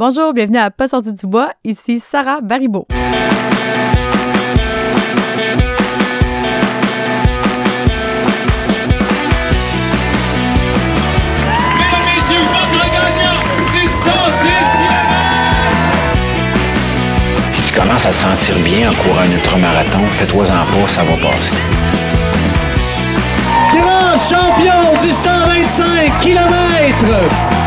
Bonjour, bienvenue à Pas sorti du bois, ici Sarah tu commences à te sentir bien en courant un ultramarathon, fais-toi en pas, ça va passer. Grand champion du 125 km,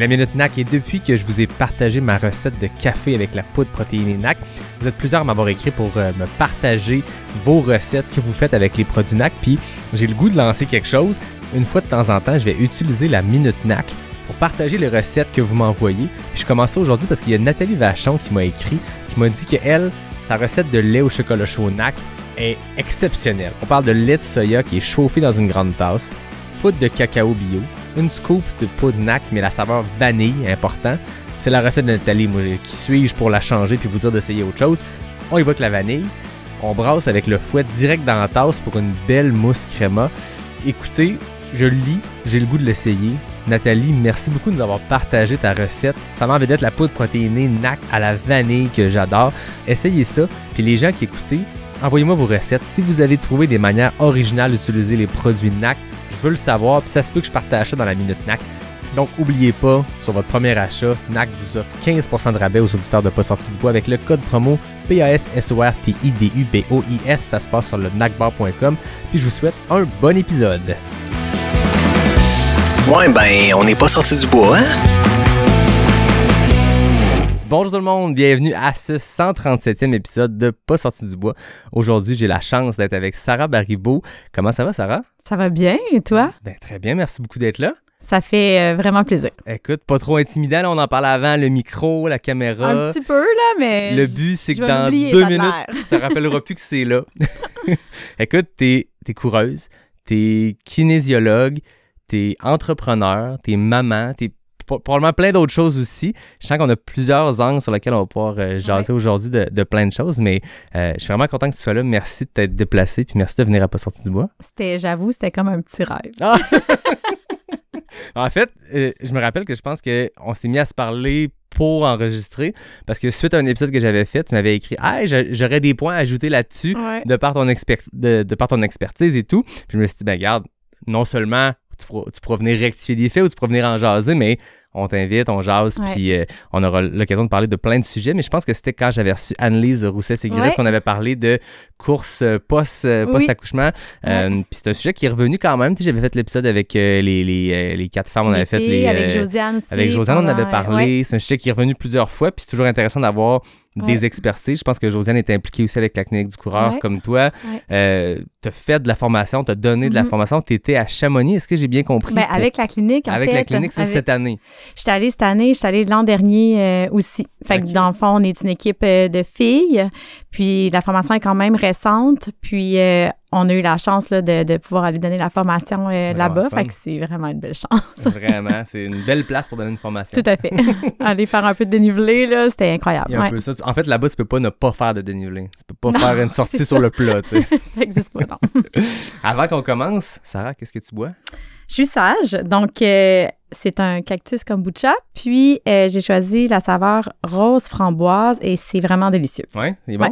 la Minute NAC et depuis que je vous ai partagé ma recette de café avec la poudre protéinée NAC, vous êtes plusieurs à m'avoir écrit pour euh, me partager vos recettes, que vous faites avec les produits NAC. Puis j'ai le goût de lancer quelque chose. Une fois de temps en temps, je vais utiliser la Minute NAC pour partager les recettes que vous m'envoyez. je commence aujourd'hui parce qu'il y a Nathalie Vachon qui m'a écrit, qui m'a dit que elle, sa recette de lait au chocolat chaud NAC est exceptionnelle. On parle de lait de soya qui est chauffé dans une grande tasse, poudre de cacao bio, une scoop de poudre NAC, mais la saveur vanille, important. C'est la recette de Nathalie, qui suis-je pour la changer puis vous dire d'essayer autre chose. On évoque la vanille, on brasse avec le fouet direct dans la tasse pour une belle mousse créma. Écoutez, je lis, j'ai le goût de l'essayer. Nathalie, merci beaucoup de nous avoir partagé ta recette. Ça envie d'être la poudre protéinée NAC à la vanille que j'adore. Essayez ça. Puis les gens qui écoutent, envoyez-moi vos recettes. Si vous avez trouvé des manières originales d'utiliser les produits NAC, je veux le savoir, puis ça se peut que je à ça dans la minute NAC. Donc, n'oubliez pas, sur votre premier achat, NAC vous offre 15% de rabais aux auditeurs de Pas sorti du bois avec le code promo P-A-S-S-O-R-T-I-D-U-B-O-I-S. Ça se passe sur le nacbar.com. Puis je vous souhaite un bon épisode. Ouais, ben, on n'est pas sorti du bois, hein? Bonjour tout le monde, bienvenue à ce 137e épisode de Pas sorti du bois. Aujourd'hui, j'ai la chance d'être avec Sarah Baribeau. Comment ça va, Sarah? Ça va bien, et toi? Ah, ben, très bien, merci beaucoup d'être là. Ça fait euh, vraiment plaisir. Écoute, pas trop intimidant, on en parlait avant, le micro, la caméra. Un petit peu, là, mais. Le but, c'est que dans deux minutes, tu te rappelleras plus que c'est là. Écoute, tu es coureuse, es kinésiologue, t'es entrepreneur, es maman, t'es probablement plein d'autres choses aussi. Je sens qu'on a plusieurs angles sur lesquels on va pouvoir euh, jaser aujourd'hui de, plein de choses, mais euh, je suis vraiment content que tu sois là. Merci de t'être déplacé, puis merci de venir à Pas sorti du bois. C'était, j'avoue, c'était comme un petit rêve. Ah! en fait, euh, je me rappelle que je pense qu'on s'est mis à se parler pour enregistrer parce que suite à un épisode que j'avais fait, tu m'avais écrit Hey, j'aurais des points à ajouter là-dessus de, par ton de, de par ton expertise et tout. Puis je me suis dit, ben garde, non seulement tu pourras, tu venir rectifier des faits ou tu pourras venir en jaser, mais on t'invite, on jase, puis euh, on aura l'occasion de parler de plein de sujets. Mais je pense que c'était quand j'avais reçu Annelise rousset et ouais. qu'on avait parlé de course euh, euh, post-accouchement. Post Puis c'est un sujet qui est revenu quand même. J'avais fait l'épisode avec les, quatre femmes, on fait Avec Josiane aussi, Avec Josiane, on avait parlé. C'est un sujet qui est revenu plusieurs fois, puis c'est toujours intéressant d'avoir des experts. Je pense que Josiane est impliquée aussi avec la clinique du coureur, comme toi. tu as fait de la formation, tu as donné de la mhm. formation, tu étais à Chamonix, est-ce que j'ai bien compris? Ben, avec la clinique, Avec la clinique, c'est cette année. J'étais allée cette année, je j'étais allée l'an dernier euh, aussi. Fait que dans le fond, on est une équipe euh, de filles. Puis la formation est quand même récente. Puis euh, on a eu la chance de, pouvoir aller donner la formation là-bas. Fait que c'est vraiment une belle chance. vraiment, c'est une belle place pour donner une formation. Tout à fait. aller faire un peu de dénivelé, c'était incroyable. En fait, là-bas, tu peux pas ne pas faire de dénivelé. Tu peux pas faire une sortie sur le plat. ça n'existe pas, non. Avant qu'on commence, Sarah, qu'est-ce que tu bois? Je suis sage, donc euh, c'est un cactus kombucha. Puis euh, j'ai choisi la saveur rose framboise et c'est vraiment délicieux. Oui, c'est bon.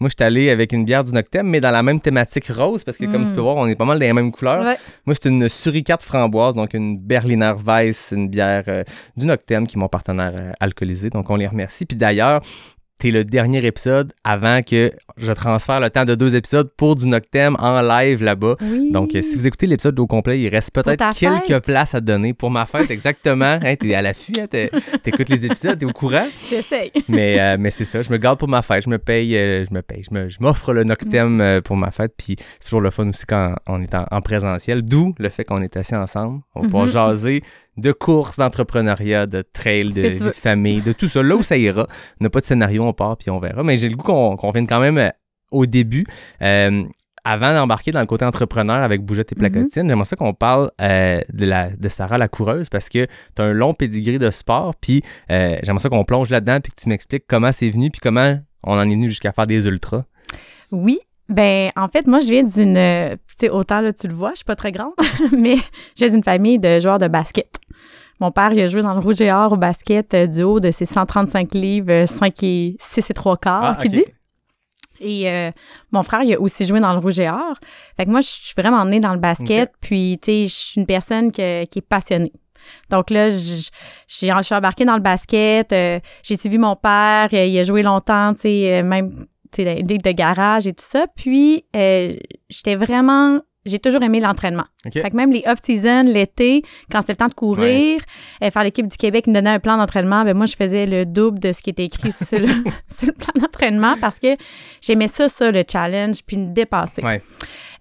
Moi, je suis allé avec une bière du Noctem, mais dans la même thématique rose, parce que comme tu mm. peux voir, on est pas mal dans les mêmes couleurs. Moi, c'est une suricate framboise, donc une Berliner Weiss, une bière euh, du Noctem, qui est mon partenaire alcoolisé. Donc, on les remercie. Puis d'ailleurs, t'es le dernier épisode avant que je transfère le temps de deux épisodes pour du Noctem en live là-bas. Donc, euh, si vous écoutez l'épisode au complet, il reste peut-être quelques places à donner pour ma fête, exactement. Tu hein, t'es à l'affût, hein, tu t'écoutes les épisodes, t'es au courant. J'essaie. Mais, euh, mais c'est ça, je me garde pour ma fête, je me paye, euh, je me paye, je m'offre le Noctem mm. pour ma fête, puis c'est toujours le fun aussi quand on est en, présentiel, d'où le fait qu'on est assis ensemble, on va mm-hmm. jaser de courses, d'entrepreneuriat, de trail, de vie de famille, de tout ça. Là où ça ira, on n'a pas de scénario, on part puis on verra. Mais j'ai le goût qu'on vienne quand même euh, au début. Euh, avant d'embarquer dans le côté entrepreneur avec Bougette et mm-hmm. Placotine, j'aimerais ça qu'on parle euh, de, la, de Sarah la coureuse parce que tu as un long pedigree de sport, puis j'aimerais ça qu'on plonge là-dedans et que tu m'expliques comment c'est venu puis comment on en est venu jusqu'à faire des ultras. Oui, ben, en fait, moi, je viens d'une. Tu sais, autant là, tu le vois, je suis pas très grande, mais j'ai une famille de joueurs de basket. Mon père, il a joué dans le Rouge et Or au basket euh, du haut de ses 135 livres, 5 euh, et 6 et 3 quarts, qui ah, dit. Et euh, mon frère, il a aussi joué dans le Rouge et Or. Fait que moi, je suis vraiment née dans le basket, puis, tu sais, je suis une personne qui est passionnée. Donc là, je, suis embarquée dans le basket, j'ai suivi mon père, il a joué longtemps, tu sais, même, tu sais, de garage et tout ça. Puis, j'étais vraiment j'ai toujours aimé l'entraînement. Fait même les off-season, l'été, quand c'est le temps de courir, euh, faire l'équipe du Québec me donnait un plan d'entraînement, ben moi, je faisais le double de ce qui était écrit sur, le, plan d'entraînement parce que j'aimais ça, ça, le challenge, puis me dépasser.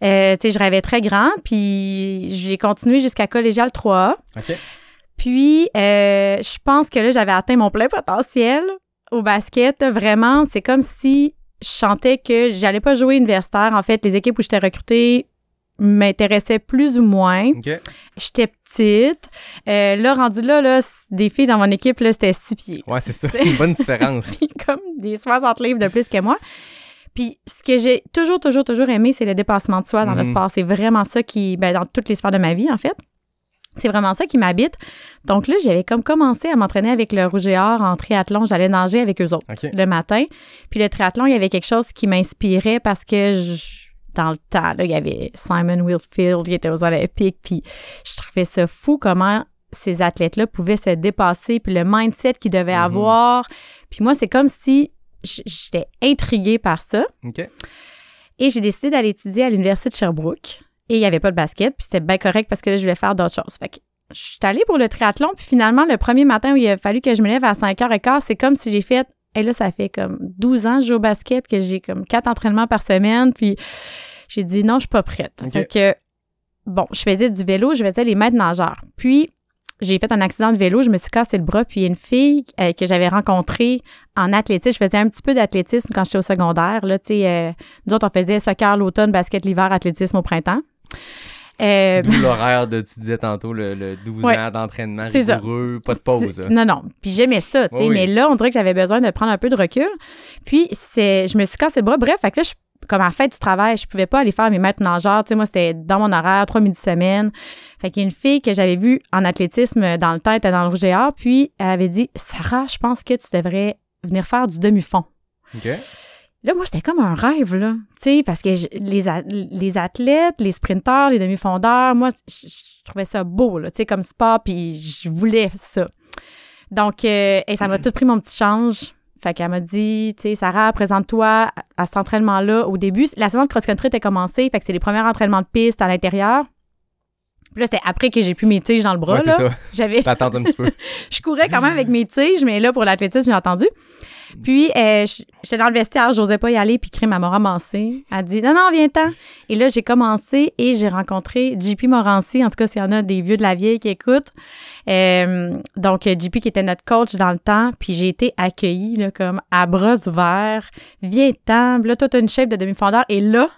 Euh, tu sais, je rêvais très grand, puis j'ai continué jusqu'à collégial 3A. Puis, euh, je pense que là, j'avais atteint mon plein potentiel au basket. Vraiment, c'est comme si je chantais que j'allais pas jouer universitaire. En fait, les équipes où j'étais recrutée m'intéressait plus ou moins. J'étais petite. Euh, là, rendu là, des filles dans mon équipe, là, c'était six pieds. Ouais, c'est ça. Une bonne différence. comme des 60 livres de plus que moi. Puis ce que j'ai toujours, toujours, toujours aimé, c'est le dépassement de soi dans le mhm. sport. C'est vraiment ça qui, ben, dans toutes les sphères de ma vie, en fait. C'est vraiment ça qui m'habite. Donc là, j'avais comme commencé à m'entraîner avec le rouge et or en triathlon. J'allais nager avec eux autres le matin. Puis le triathlon, il y avait quelque chose qui m'inspirait parce que je dans le temps. il y avait Simon Wilfield qui était aux Olympiques, puis je trouvais ça fou comment ces athlètes-là pouvaient se dépasser, puis le mindset qu'ils devaient mhm. avoir. Puis moi, c'est comme si j'étais intriguée par ça. Et j'ai décidé d'aller étudier à l'Université de Sherbrooke. Et il n'y avait pas de basket, puis c'était bien correct parce que là, je voulais faire d'autres choses. Fait que je suis allée pour le triathlon, puis finalement, le premier matin où il a fallu que je me lève à 5h15, c'est comme si j'ai fait et là, ça fait comme 12 ans que je joue au basket, que j'ai comme quatre entraînements par semaine. Puis j'ai dit non, je suis pas prête. Donc, bon, je faisais du vélo, je faisais les mètres nageurs. Puis j'ai fait un accident de vélo, je me suis cassé le bras. Puis une fille euh, que j'avais rencontrée en athlétisme, je faisais un petit peu d'athlétisme quand j'étais au secondaire. Là, tu sais, euh, nous autres, on faisait soccer l'automne, basket l'hiver, athlétisme au printemps. Euh, l'horaire de, tu disais tantôt, le, 12 ans d'entraînement rigoureux, pas de pause. Non, non. Puis j'aimais ça, tu sais, mais là, on dirait que j'avais besoin de prendre un peu de recul. Puis je me suis cassé le bras. Bref, fait que là, je comme en fait du travail, je pouvais pas aller faire mes maîtres nageurs. Tu sais, moi, c'était dans mon horaire, trois midi semaine. Fait qu'il y a une fille que j'avais vue en athlétisme dans le temps, elle était dans le Rouge et Or, puis elle avait dit Sarah, je pense que tu devrais venir faire du demi-fond. Là, moi, c'était comme un rêve, là. Tu sais, parce que les, athlètes, les sprinteurs, les demi-fondeurs, moi, je, trouvais ça beau, là, tu sais, comme sport, puis je voulais ça. Donc, euh, et ça m'a tout pris mon petit change. Fait qu'elle m'a dit, tu sais, Sarah, présente-toi à cet entraînement-là au début. La saison de cross-country était commencée, fait que c'est les premiers entraînements de piste à l'intérieur. Puis là, c'était après que j'ai pu mes tiges dans le bras. là. J'avais... un petit peu. je courais quand même avec mes tiges, mais là, pour l'athlétisme, j'ai entendu. Puis, euh, j'étais dans le vestiaire, j'osais pas y aller, puis Crime, elle m'a ramassé. Elle a dit Non, non, viens-t'en. Et là, j'ai commencé et j'ai rencontré JP Morancy. En tout cas, s'il y en a des vieux de la vieille qui écoutent. Euh, donc, euh, JP qui était notre coach dans le temps, puis j'ai été accueillie là, comme à bras ouverts. Viens-t'en. Là, toi, t'as une shape de demi-fondeur. Et là,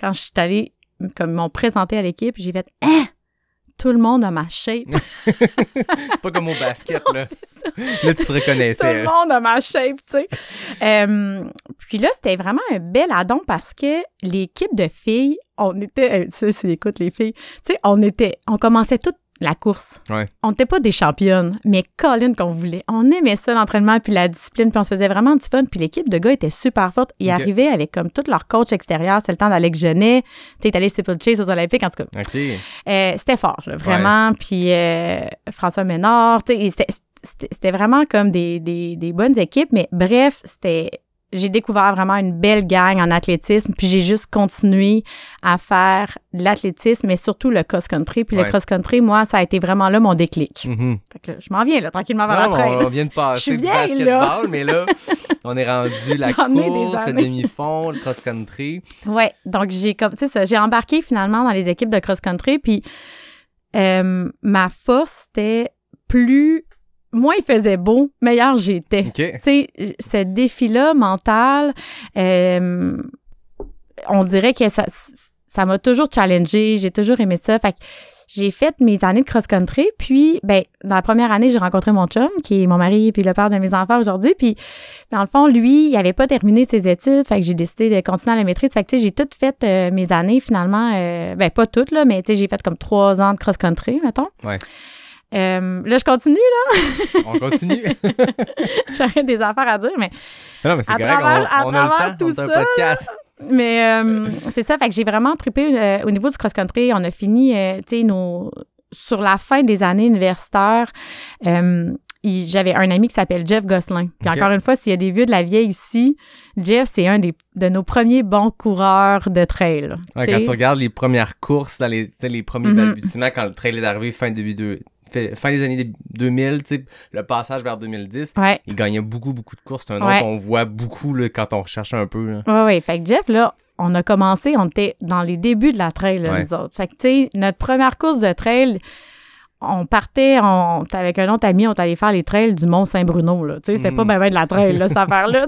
quand je suis allée, comme m'ont présenté à l'équipe, j'ai fait Hein tout le monde a ma shape. c'est pas comme au basket, là. Là, tu te reconnaissais. tout le hein. monde a ma shape, tu sais. Euh, puis là, c'était vraiment un bel addon parce que l'équipe de filles, on était, euh, tu sais, écoute les filles, tu sais, on était, on commençait toutes la course. On n'était pas des championnes, mais Colin qu'on voulait. On aimait ça, l'entraînement, puis la discipline, puis on se faisait vraiment du fun. Puis l'équipe de gars était super forte. Ils arrivaient avec comme tout leur coach extérieur. C'est le temps d'Alex Genet. Tu sais, allé Chase aux Olympiques, en tout cas. Euh, c'était fort, vraiment. Puis euh, François Ménard, c'était vraiment comme des, des bonnes équipes. Mais bref, c'était j'ai découvert vraiment une belle gang en athlétisme, puis j'ai juste continué à faire l'athlétisme, mais surtout le cross-country. Puis le cross-country, moi, ça a été vraiment là mon déclic. Mm-hmm. je m'en viens là, tranquillement vers la traîne. On, vient de passer du basketball, mais là, on est rendu la course, le demi-fond, le cross-country. Ouais, donc j'ai comme, tu sais, j'ai embarqué finalement dans les équipes de cross-country, puis euh, ma force, c'était plus moins il faisait beau, meilleur j'étais. Tu sais, ce défi-là mental, euh, on dirait que ça ça m'a toujours challengé, j'ai toujours aimé ça. Fait que j'ai fait mes années de cross-country, puis ben dans la première année, j'ai rencontré mon chum, qui est mon mari et puis le père de mes enfants aujourd'hui, puis dans le fond, lui, il n'avait pas terminé ses études, fait que j'ai décidé de continuer à la maîtrise. Fait que j'ai toutes fait euh, mes années finalement, euh, ben pas toutes là, mais tu sais, j'ai fait comme trois ans de cross-country, mettons. Ouais. Euh, là, je continue, là. On continue. J'aurais des affaires à dire, mais. non, mais c'est grave. tout ça. podcast. Mais euh, c'est ça, fait que j'ai vraiment trippé euh, au niveau du cross-country. On a fini, tu sais, nos. Sur la fin des années universitaires, j'avais un ami qui s'appelle Jeff Gosselin. Puis encore une fois, s'il y a des vieux de la vieille ici, Jeff, c'est un de nos premiers bons coureurs de trail. quand tu regardes les premières courses, dans les, premiers mhm. quand le trail est arrivé fin début, de, fin des années 2000, le passage vers 2010, il gagnait beaucoup, beaucoup de courses. C'est un nom qu'on voit beaucoup quand on recherche un peu. Oui, oui. Fait que Jeff, là, on a commencé, on était dans les débuts de la trail, nous autres. Fait que, tu sais, notre première course de trail, on partait on, avec un autre ami, on allé faire les trails du Mont Saint-Bruno. C'était mm. pas bien de la trail, là, cette affaire-là.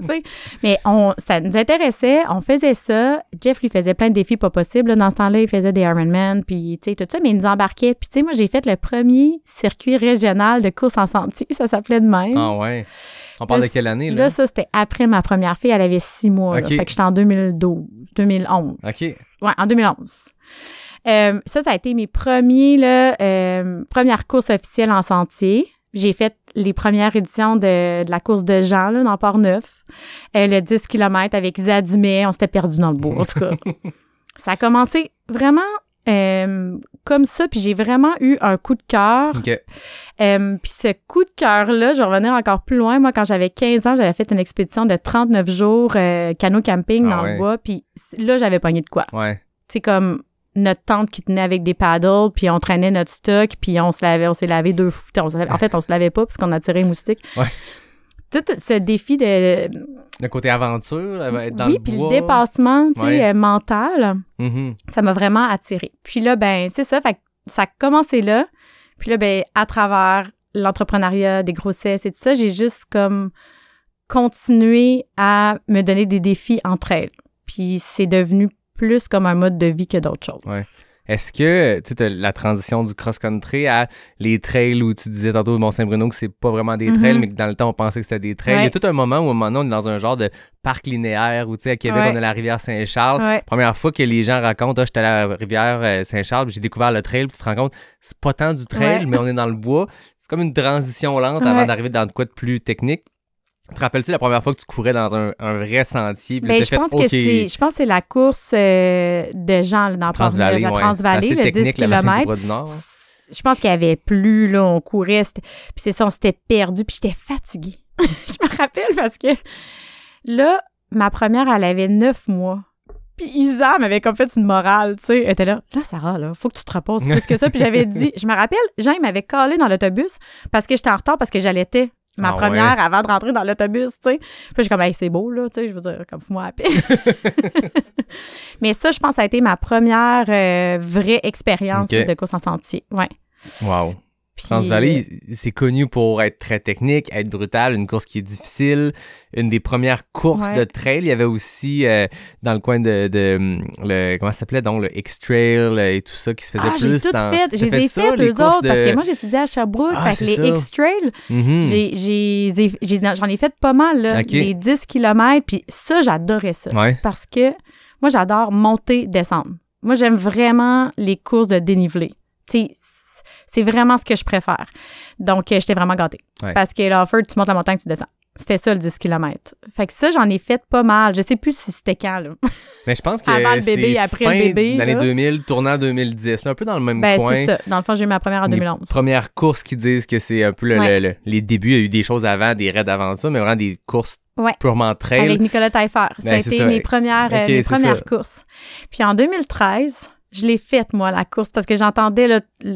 Mais on, ça nous intéressait, on faisait ça. Jeff lui faisait plein de défis pas possibles. Dans ce temps-là, il faisait des Ironman, puis tout ça, mais il nous embarquait. Puis moi, j'ai fait le premier circuit régional de course en sentier. Ça s'appelait de même. Ah ouais. On parle de quelle année? Là, là ça, c'était après ma première fille. Elle avait six mois. Fait que j'étais en 2012, 2011. OK. Ouais, en 2011. Euh, ça, ça a été mes premiers, là, euh, premières courses officielles en sentier. J'ai fait les premières éditions de, la course de Jean, là, dans Port-Neuf. Euh, le 10 km avec Zadumet, On s'était perdu dans le bois, en tout cas. ça a commencé vraiment comme ça, puis j'ai vraiment eu un coup de cœur. OK. puis ce coup de cœur-là, je revenais encore plus loin. Moi, quand j'avais 15 ans, j'avais fait une expédition de 39 jours canot camping ah dans le bois, puis là, j'avais pogné de quoi. Ouais. C'est comme notre tente qui tenait avec des paddles, puis on traînait notre stock, puis on se lavait, on s'est lavé deux fois. En fait, on se lavait pas parce qu'on a tiré moustiques. moustique. Tout ce défi de... Le côté aventure, dans oui, puis le dépassement euh, mental, mm-hmm. ça m'a vraiment attiré. Puis là, ben c'est ça, ça a commencé là. Puis là, ben à travers l'entrepreneuriat, des grossesses et tout ça, j'ai juste comme continué à me donner des défis entre elles. Puis c'est devenu plus comme un mode de vie que d'autres choses. Est-ce que tu la transition du cross-country à les trails où tu disais tantôt Mont-Saint-Bruno que c'est pas vraiment des mm-hmm. trails, mais que dans le temps on pensait que c'était des trails. Il y a tout un moment où maintenant, on est dans un genre de parc linéaire où tu à Québec on a la rivière Saint-Charles. Première fois que les gens racontent ah, j'étais à la rivière euh, Saint-Charles, j'ai découvert le trail, puis tu te rends compte c'est pas tant du trail, mais on est dans le bois. C'est comme une transition lente avant d'arriver dans de quoi de plus technique. Te rappelles-tu la première fois que tu courais dans un, vrai sentier? Ben, je, pense que je pense c'est la course euh, de Jean dans la Transvallée, le 10 km. Je pense qu'il y avait plus, là, on courait. Puis c'est ça, on s'était perdu, puis j'étais fatiguée. je me rappelle parce que là, ma première, elle avait neuf mois. Puis Isa m'avait comme fait une morale, tu sais. Elle était là, là, Sarah, là, faut que tu te reposes plus que ça. Puis j'avais dit, je me rappelle, Jean, m'avait collé dans l'autobus parce que j'étais en retard parce que j'allaitais ma ah première avant de rentrer dans l'autobus, tu sais. Puis je comme, c'est beau, là, tu sais, je veux dire, comme, fous-moi paix. Mais ça, je pense, ça a été ma première euh, vraie expérience de course en sentier. Ouais. Wow. Sans Valley, euh, c'est connu pour être très technique, être brutal, une course qui est difficile. Une des premières courses de trail, il y avait aussi euh, dans le coin de, hum, le, comment ça s'appelait donc le X-Trail euh, et tout ça qui se faisait ah, plus. J'ai fait, j'ai fait, autres parce que moi à Sherbrooke, ah, les X-Trail, mm-hmm. j'en ai, fait pas mal les 10 km puis ça j'adorais ça parce que moi j'adore monter descendre. Moi j'aime vraiment les courses de dénivelé. sais c'est vraiment ce que je préfère. Donc, euh, j'étais vraiment gâtée. Parce que l'offer, tu montes la montagne, tu descends. C'était ça le 10 km. Fait que ça, j'en ai fait pas mal. Je sais plus si c'était quand, Mais je pense que Avant le bébé, après le bébé. L'année 2000, tournant 2010, un peu dans le même ben, c'est ça. Dans le fond, j'ai eu ma première en 2011. Première course qui disent que c'est un peu le, les débuts. Il y a eu des choses avant, des raids avant ça, mais vraiment des courses purement trail. Avec Nicolas Taillefer. Ben, premières, euh, mes premières courses. Puis en 2013, je l'ai faite, moi, la course, parce que j'entendais Je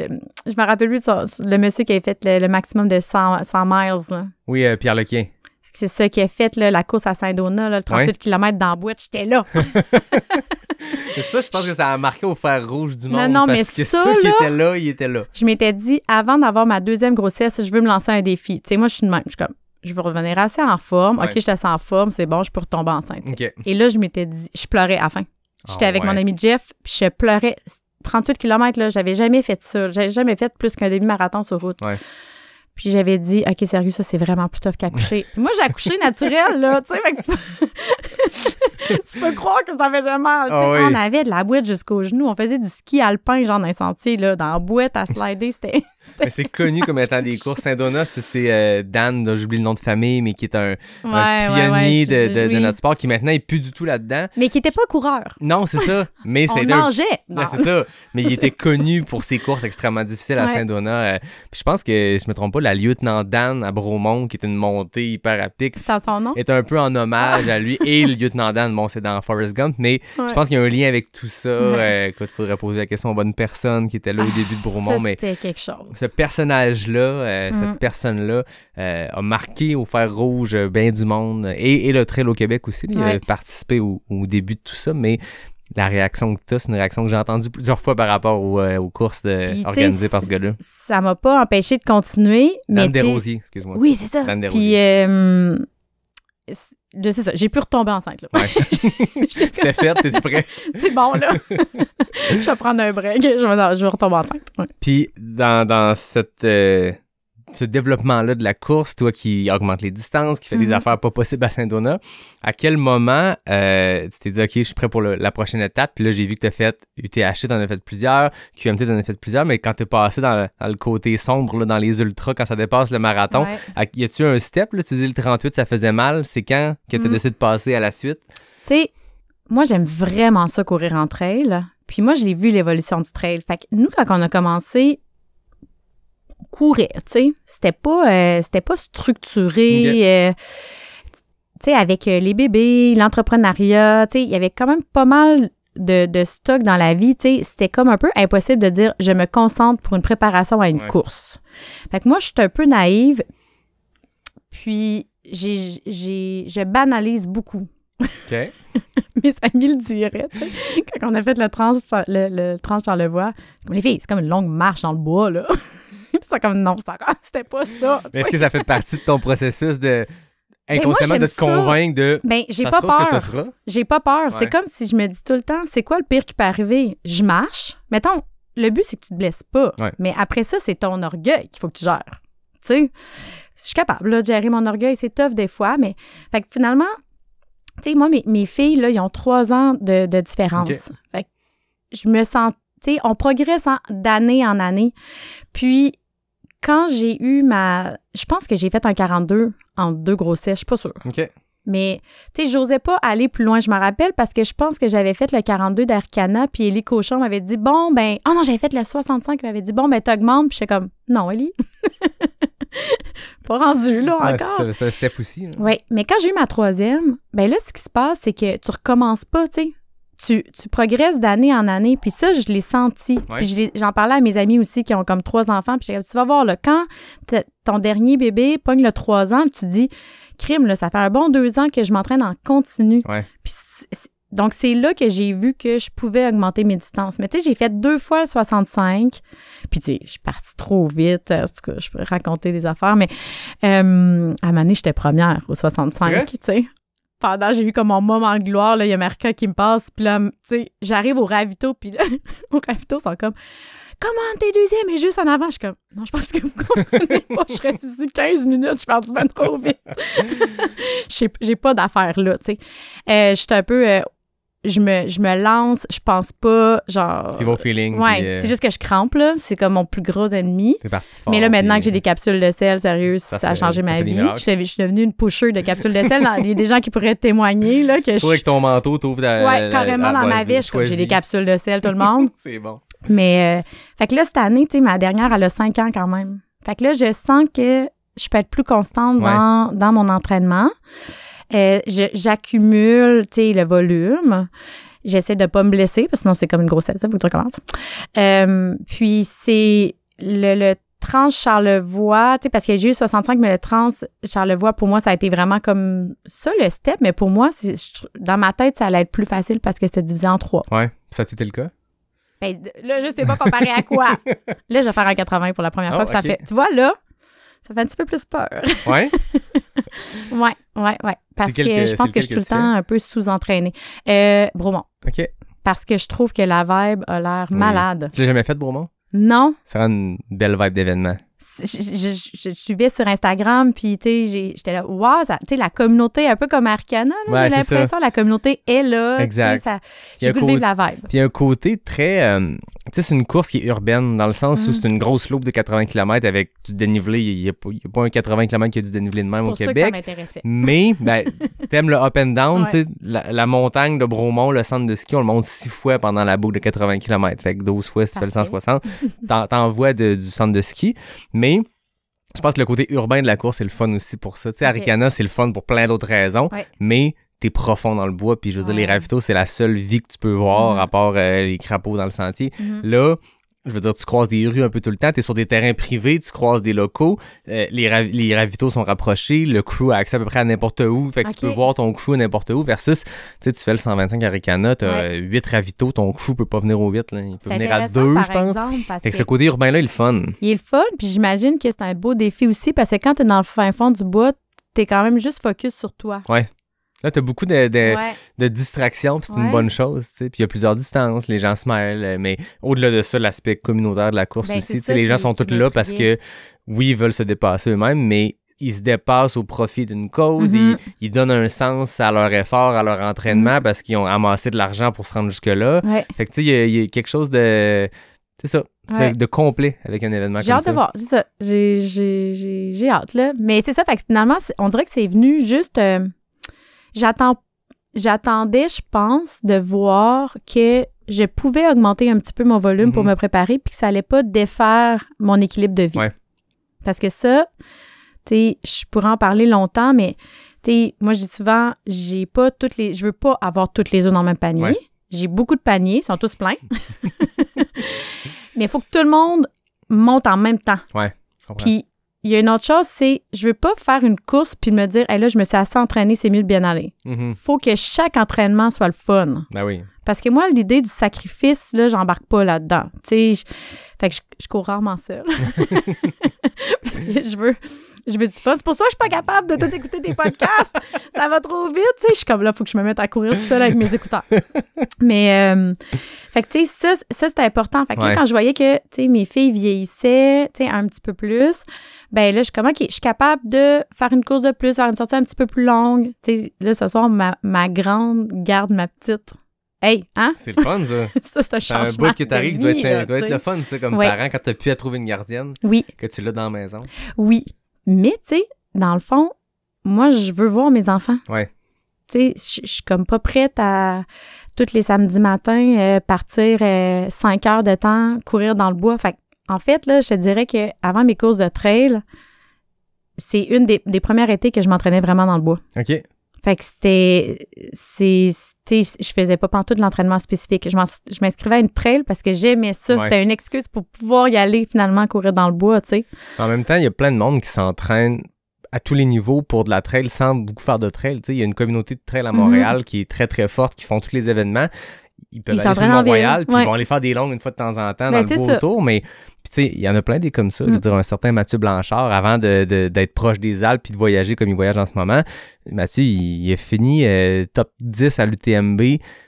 me rappelle plus le monsieur qui avait fait le, maximum de 100, miles. Oui, euh, Pierre Lequin. C'est ça qui a fait la course à Saint-Donat, le 38 km dans boîte. J'étais là. C'est ça, je pense que ça a marqué au fer rouge du monde. Non, non, parce mais que ça, ceux là, qui étaient là, il était là. Je m'étais dit, avant d'avoir ma deuxième grossesse, je veux me lancer un défi. Tu sais, moi, je suis de même. Je suis comme, je veux revenir assez en forme. OK, je suis assez en forme, c'est bon, je peux retomber enceinte. Et là, je m'étais dit, je pleurais à la fin. J'étais ah avec mon ami Jeff, puis je pleurais. 38 km, là, j'avais jamais fait ça. J'avais jamais fait plus qu'un demi-marathon sur route. Puis j'avais dit, OK, sérieux, ça, c'est vraiment plus tough qu'accoucher. Moi, j'ai accouché naturel, là, tu sais, tu peux croire que ça faisait mal. Ah On avait de la boîte jusqu'aux genoux. On faisait du ski alpin, genre dans un sentier, là, dans la boîte à slider. C'était. c'est connu comme étant des courses. Saint-Donat, c'est euh, Dan, j'oublie le nom de famille, mais qui est un, pionnier de, notre sport, qui maintenant n'est plus du tout là-dedans. Mais qui n'était pas coureur. Non, c'est ça. Mais c'est. On mangeait. c'est ça. Mais il était connu pour ses courses extrêmement difficiles à Saint-Donat. Euh. je pense que, je me trompe pas, la lieutenant Dan à Bromont, qui est une montée hyper rapide, est un peu en hommage à lui et le lieutenant Dan c'est dans Forrest Gump, mais je pense qu'il y a un lien avec tout ça. il euh, faudrait poser la question aux bonne personne qui était là au ah, début de Bromont, ça, mais quelque chose. ce personnage-là, euh, cette mm. personne-là, euh, a marqué au fer rouge bien du monde et, le Trail au Québec aussi. Il a participé au, début de tout ça, mais la réaction que tu as, c'est une réaction que j'ai entendue plusieurs fois par rapport aux, courses organisées par ce gars-là. Ça m'a pas empêché de continuer. Dan mais Desrosiers, excuse-moi. Oui, c'est ça. Puis, de, c'est ça, j'ai pu retomber enceinte. Là. C'était fait, t'es prêt. c'est bon, là. je vais prendre un break, je vais, je retomber enceinte. Puis, dans, dans cette, euh, ce développement-là de la course, toi qui augmente les distances, qui fait des mm-hmm. affaires pas possibles à Saint-Donat, à quel moment euh, tu t'es dit, OK, je suis prêt pour la prochaine étape? Puis là, j'ai vu que tu as fait UTH, tu en as fait plusieurs, QMT, tu en as fait plusieurs, mais quand tu es passé dans le, côté sombre, dans les ultras, quand ça dépasse le marathon, y a-tu un step? Là, tu dis le 38, ça faisait mal. C'est quand que tu as mm-hmm. décidé de passer à la suite? Tu sais, moi, j'aime vraiment ça courir en trail. Puis moi, j'ai vu l'évolution du trail. Fait que nous, quand on a commencé, courait, tu sais. C'était pas, euh, c'était pas structuré. Euh, tu sais, avec euh, les bébés, l'entrepreneuriat, tu sais, il y avait quand même pas mal de, stock dans la vie, tu sais, c'était comme un peu impossible de dire je me concentre pour une préparation à une course. Fait que moi, je suis un peu naïve, puis j'ai, je banalise beaucoup OK. Mes amis le diraient. Quand on a fait le tranche le, le bois comme les filles, c'est comme une longue marche dans le bois, là. c'est comme non, ça c'était pas ça. est-ce que ça fait partie de ton processus de inconsciemment de te convaincre de ben, j'ai pas, peur. J'ai pas peur. C'est comme si je me dis tout le temps, c'est quoi le pire qui peut arriver? Je marche. Mettons, le but, c'est que tu te blesses pas. Mais après ça, c'est ton orgueil qu'il faut que tu gères. Tu sais, je suis capable de gérer mon orgueil. C'est tough des fois, mais fait que finalement, tu sais, moi, mes, filles, là, ils ont trois ans de, différence. Fait je me sens, tu sais, on progresse d'année en année. Puis, quand j'ai eu ma. Je pense que j'ai fait un 42 en deux grossesses, je suis pas sûre. OK. Mais, tu sais, j'osais pas aller plus loin, je me rappelle, parce que je pense que j'avais fait le 42 d'Arcana, puis Ellie Cochon m'avait dit, bon, ben, oh non, j'avais fait le 65, il m'avait dit, bon, ben, t'augmentes, puis j'étais comme, non, Ellie pas rendu, là, encore. C'est un step aussi. Oui, mais quand j'ai eu ma troisième, ben là, ce qui se passe, c'est que tu recommences pas, tu sais. Tu, progresses d'année en année. Puis ça, je l'ai senti. Puis j'en parlais à mes amis aussi qui ont comme trois enfants. Puis tu vas voir, là, quand ton dernier bébé pogne le trois ans, tu dis, crime, ça fait un bon deux ans que je m'entraîne en continu. donc, c'est là que j'ai vu que je pouvais augmenter mes distances. Mais tu sais, j'ai fait deux fois 65. Puis tu sais, je suis partie trop vite. En tout cas, je peux raconter des affaires. Mais à ma année, j'étais première au 65, tu sais. Pendant, j'ai eu comme mon moment de gloire, il y a Marca qui me passe. Puis là, tu sais, j'arrive au ravito. Puis là, au ravito, c'est comme... Comment t'es deuxième et juste en avant? Je suis comme, non, je pense que vous comprenez pas. Je reste ici 15 minutes, je suis du ben trop vite. J'ai pas d'affaires là, tu sais. Euh, je suis un peu. Euh, je me, je me lance, je pense pas, genre. C'est vos feelings. Ouais, euh, c'est juste que je crampe, là. C'est comme mon plus gros ennemi. T'es parti Mais là, maintenant que j'ai des capsules de sel, sérieux, ça, a changé ma vie. Je, suis devenue une pusher de capsules de sel. Il y a des gens qui pourraient témoigner, là. Que je... que ton manteau, t'ouvre. Ouais, carrément dans ma vie, j'ai des capsules de sel, tout le monde. c'est bon. Mais, euh, fait que là, cette année, tu ma dernière, elle a 5 ans quand même. Fait que là, je sens que je peux être plus constante dans, mon entraînement. Euh, j'accumule, tu sais, le volume. J'essaie de pas me blesser, parce que sinon, c'est comme une grossesse, ça, faut que tu recommences. Euh, puis, c'est le, le trans Charlevoix, tu sais, parce que j'ai eu 65, mais le trans Charlevoix, pour moi, ça a été vraiment comme ça, le step. Mais pour moi, dans ma tête, ça allait être plus facile parce que c'était divisé en trois. Ouais, ça a le cas? Ben, là, je sais pas comparer à quoi. là, je vais faire un 80 pour la première fois. Oh, ça fait, tu vois, là, ça fait un petit peu plus peur. Ouais. ouais, ouais, ouais. Parce que, je pense que je suis tout le temps un peu sous-entraînée. Euh, Bromont. OK. Parce que je trouve que la vibe a l'air malade. Tu l'as jamais fait, de Bromont? Non. sera une belle vibe d'événement je, je, suivais sur Instagram, puis tu sais, j'étais là, wow, tu sais, la communauté, un peu comme Arcana, j'ai l'impression, la communauté est là. Exact. j'ai goût de vivre la vibe. Puis un côté très. Euh, tu sais, c'est une course qui est urbaine, dans le sens où mm. c'est une grosse loupe de 80 km avec du dénivelé. Il n'y a, pas un 80 km qui a du dénivelé de même au Québec. mais, ben, t'aimes le up and down, Tu sais, la, montagne de Bromont, le centre de ski, on le monte six fois pendant la boucle de 80 km. Fait que 12 fois, si tu fais le 160, t'envoies du centre de ski. Mais, je pense que le côté urbain de la course, c'est le fun aussi pour ça. Tu sais, Arikana, c'est le fun pour plein d'autres raisons. Mais t'es profond dans le bois. Puis je veux dire, les ravitaux, c'est la seule vie que tu peux voir, mm. à part euh, les crapauds dans le sentier. Mm-hmm. Là, je veux dire, tu croises des rues un peu tout le temps, tu es sur des terrains privés, tu croises des locaux, euh, les, les, ravitaux sont rapprochés, le crew a accès à peu près à n'importe où, fait que tu peux voir ton crew n'importe où, versus, tu sais, tu fais le 125 à Ricana, tu as 8 ravitaux, ton crew peut pas venir aux 8, il peut venir à 2, je pense. Exemple, que, ce côté urbain-là, il est fun. Il est fun, puis j'imagine que c'est un beau défi aussi, parce que quand tu es dans le fin fond du bois, tu es quand même juste focus sur toi. Ouais. Là, tu as beaucoup de, distractions, puis c'est une bonne chose. Puis il y a plusieurs distances, les gens se mêlent, euh, mais au-delà de ça, l'aspect communautaire de la course ben, aussi. Les gens sont tous là parce que, oui, ils veulent se dépasser eux-mêmes, mais ils se dépassent au profit d'une cause, mm-hmm. ils, donnent un sens à leur effort, à leur entraînement mm-hmm. parce qu'ils ont amassé de l'argent pour se rendre jusque-là. Fait que, tu sais, il y, a quelque chose de. C'est ça, de, complet avec un événement comme ça. J'ai hâte de voir, J'ai hâte, là. Mais c'est ça, finalement, on dirait que c'est venu juste. Euh, j'attends j'attendais, je pense, de voir que je pouvais augmenter un petit peu mon volume pour mhm. me préparer, puis que ça allait pas défaire mon équilibre de vie. Parce que ça, tu sais, je pourrais en parler longtemps, mais tu sais, moi je dis souvent, j'ai pas toutes les, je veux pas avoir toutes les œufs dans le même panier. J'ai beaucoup de paniers, ils sont tous pleins. mais il faut que tout le monde monte en même temps. Ouais. Puis il y a une autre chose, c'est je veux pas faire une course puis me dire, hey, là, je me suis assez entraîné, c'est mieux de bien aller. Mm-hmm. faut que chaque entraînement soit le fun. Ben oui. Parce que moi, l'idée du sacrifice, là, j'embarque pas là-dedans. Tu sais, fait que je, je cours rarement seule. Parce que je veux je veux du fun. C'est pour ça que je suis pas capable de tout écouter des podcasts. ça va trop vite, tu sais. Je suis comme là, faut que je me mette à courir tout seul avec mes écouteurs. Mais, euh, fait que, tu sais, ça, ça c'était important. Fait quand je voyais que, tu sais, mes filles vieillissaient, tu sais, un petit peu plus, ben là, je suis comme, OK, je suis capable de faire une course de plus, faire une sortie un petit peu plus longue. Tu sais, là, ce soir, ma, ma grande garde ma petite. Hey, hein? C'est le fun, ça. ça, c'est un bout qui t'arrive, doit, être, doit être le fun, sais comme parent, quand tu t'as pu à trouver une gardienne. Oui. Que tu l'as dans la maison. Oui. Mais, tu sais, dans le fond, moi, je veux voir mes enfants. Oui. Tu sais, je suis comme pas prête à tous les samedis matins euh, partir euh, cinq 5 heures de temps, courir dans le bois. Fait en fait, là, je te dirais que avant mes courses de trail, c'est une des, des premières étés que je m'entraînais vraiment dans le bois. OK. Fait que c'était, c'est, je faisais pas pantoute de l'entraînement spécifique. Je, m'inscrivais à une trail parce que j'aimais ça. C'était une excuse pour pouvoir y aller finalement courir dans le bois, tu sais. En même temps, il y a plein de monde qui s'entraîne à tous les niveaux pour de la trail sans beaucoup faire de trail. Tu sais, il y a une communauté de trail à mhm. Montréal qui est très très forte, qui font tous les événements. Ils peuvent aller sur Mont-Royal, puis ils vont aller faire des longues une fois de temps en temps ben, dans le beau autour, mais tu sais, il y en a plein des comme ça. Je mm. un certain Mathieu Blanchard, avant d'être de, proche des Alpes puis de voyager comme il voyage en ce moment, Mathieu, il, est a fini euh, top 10 à l'UTMB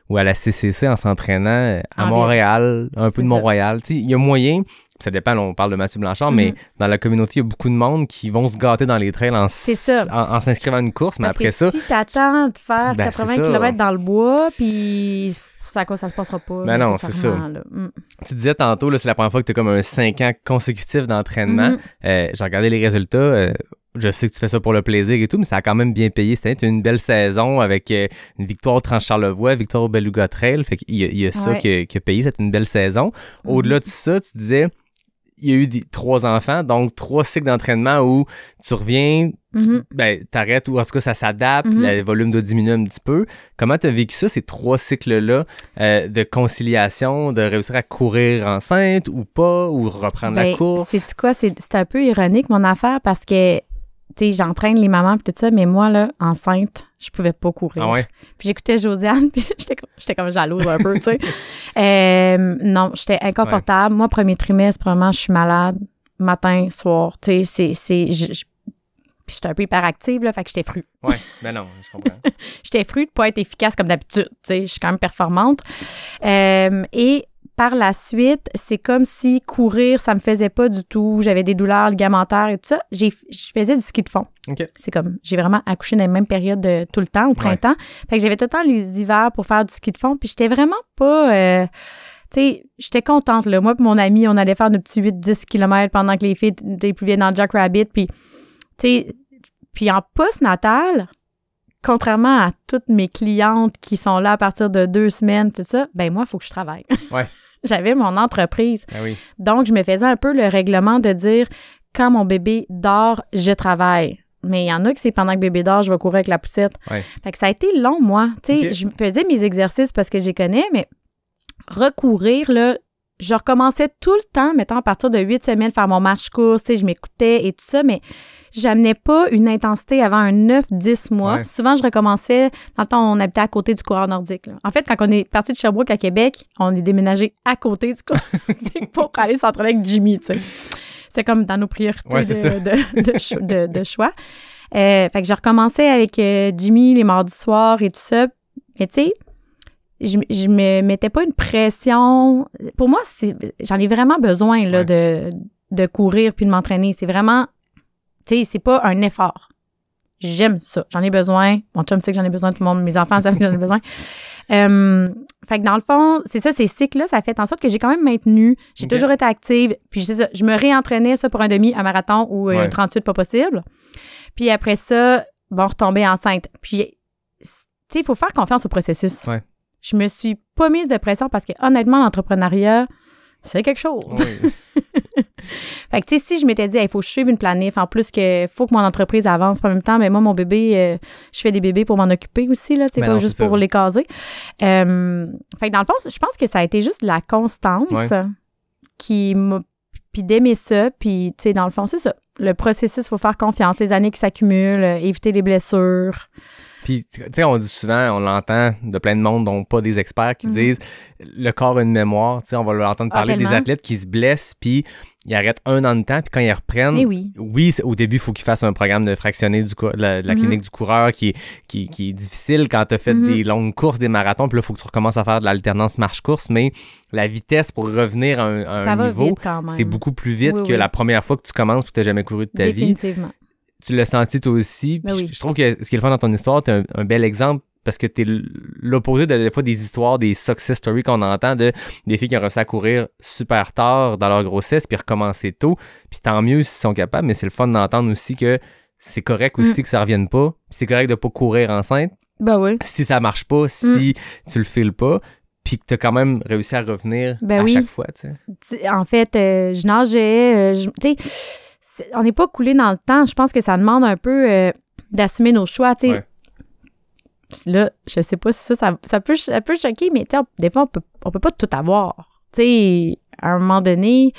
ou à la CCC en s'entraînant euh, à ah, Montréal, un peu de Montréal. Tu sais, il y a moyen ça dépend, on parle de Mathieu Blanchard, mais mm. dans la communauté, il y a beaucoup de monde qui vont se gâter dans les trails en, s'inscrivant à une course, mais après ça. Si t'attends de faire 80 ben, km dans le bois, puis quoi ça se passera pas. Ben mm. Tu disais tantôt, c'est la première fois que tu as comme un cinq ans consécutif d'entraînement. Mm-hmm. Euh, j'ai regardé les résultats. Euh, je sais que tu fais ça pour le plaisir et tout, mais ça a quand même bien payé. C'était une belle saison avec euh, une victoire au Trans-Charlevoix, victoire au Beluga Trail. Fait il y a, ça qui a, payé. C'était une belle saison. Mm-hmm. Au-delà de ça, tu disais, il y a eu trois enfants, donc trois cycles d'entraînement où tu reviens, Mm-hmm. ben, t'arrêtes ou en tout cas ça s'adapte, mm-hmm. le volume doit diminuer un petit peu. Comment t'as vécu ça, ces trois cycles-là euh, de conciliation, de réussir à courir enceinte ou pas, ou reprendre la ben, course? C'est quoi, c'est un peu ironique mon affaire parce que tu sais, j'entraîne les mamans et tout ça, mais moi, là, enceinte, je pouvais pas courir. Ah puis j'écoutais Josiane, puis j'étais comme jalouse un peu, tu sais. Euh, non, j'étais inconfortable. Moi, premier trimestre, vraiment, je suis malade matin, soir, tu sais, c'est... Puis j'étais un peu hyperactive, là, fait que j'étais frue. Oui, ben non, je comprends. j'étais fru de pas être efficace comme d'habitude. tu sais. Je suis quand même performante. Euh, et par la suite, c'est comme si courir, ça me faisait pas du tout. J'avais des douleurs ligamentaires et tout ça. je faisais du ski de fond. OK. C'est comme, j'ai vraiment accouché dans la même période tout le temps, au printemps. Fait que j'avais tout le temps les hivers pour faire du ski de fond. Puis j'étais vraiment pas... Euh, tu sais, j'étais contente. Là. Moi et mon ami, on allait faire nos petits 8-10 km pendant que les filles étaient plus dans le Jack Rabbit. Puis puis en post-natal, contrairement à toutes mes clientes qui sont là à partir de deux semaines, tout ça, ben moi, il faut que je travaille. J'avais mon entreprise. Ben Donc, je me faisais un peu le règlement de dire quand mon bébé dort, je travaille. Mais il y en a qui c'est pendant que bébé dort, je vais courir avec la poussette. Ouais. Fait que ça a été long, moi. sais Je faisais mes exercices parce que j'y connais, mais recourir, là, je recommençais tout le temps, mettons, à partir de huit semaines, faire mon marche-course, je m'écoutais et tout ça, mais j'amenais pas une intensité avant un 9-10 mois. Souvent, je recommençais, dans on habitait à côté du coureur nordique. Là. En fait, quand on est parti de Sherbrooke à Québec, on est déménagé à côté du coureur nordique pour aller s'entraîner avec Jimmy, tu C'est comme dans nos priorités de, choix. Euh, fait que je recommençais avec euh, Jimmy les mardis soirs et tout ça. Mais tu sais, je, je me mettais pas une pression. Pour moi, j'en ai vraiment besoin là, de, de courir puis de m'entraîner. C'est vraiment tu sais, c'est pas un effort. J'aime ça. J'en ai besoin. Mon chum sait que j'en ai besoin. Tout le monde, mes enfants savent que j'en ai besoin. Hum, fait que dans le fond, c'est ça, ces cycles-là, ça fait en sorte que j'ai quand même maintenu. J'ai toujours été active. Puis je, ça, je me réentraînais ça pour un demi, un marathon ou un 38, pas possible. Puis après ça, bon, retomber enceinte. Puis, tu sais, il faut faire confiance au processus. Je me suis pas mise de pression parce que honnêtement, l'entrepreneuriat, c'est quelque chose. fait que, tu sais, si je m'étais dit, il faut que je suive une planif, en plus que faut que mon entreprise avance en même temps, mais moi, mon bébé, euh, je fais des bébés pour m'en occuper aussi, là, ben c'est pas juste pour les caser. Euh, fait que, dans le fond, je pense que ça a été juste la constance qui m'a. Puis d'aimer ça, puis, tu sais, dans le fond, c'est ça. Le processus, il faut faire confiance, les années qui s'accumulent, euh, éviter les blessures. Puis, tu sais, on dit souvent, on l'entend de plein de monde, dont pas des experts, qui mhm. disent le corps a une mémoire. Tu sais, on va l'entendre ah, parler des athlètes qui se blessent, puis ils arrêtent un an de temps, puis quand ils reprennent, eh oui. au début, il faut qu'ils fassent un programme de fractionner du la, mhm. clinique du coureur qui, est, qui, est difficile quand tu as fait mhm. des longues courses, des marathons, puis là, il faut que tu recommences à faire de l'alternance marche-course, mais la vitesse pour revenir à un, niveau, c'est beaucoup plus vite que la première fois que tu commences que tu n'as jamais couru de ta vie tu l'as senti toi aussi. Ben je, trouve que ce qui est le fun dans ton histoire, tu un, un bel exemple parce que tu es l'opposé des fois des histoires, des success stories qu'on entend de des filles qui ont réussi à courir super tard dans leur grossesse puis recommencer tôt. Puis tant mieux s'ils sont capables, mais c'est le fun d'entendre aussi que c'est correct aussi mm. que ça revienne pas. C'est correct de pas courir enceinte. Ben oui. Si ça marche pas, si mm. tu le files pas, puis que tu as quand même réussi à revenir ben à chaque fois. En fait, euh, je nageais, euh, tu on n'est pas coulé dans le temps. Je pense que ça demande un peu euh, d'assumer nos choix, tu Là, je sais pas si ça, ça, peut, ça peut choquer, mais tu des fois, on peut, on peut pas tout avoir. Tu à un moment donné.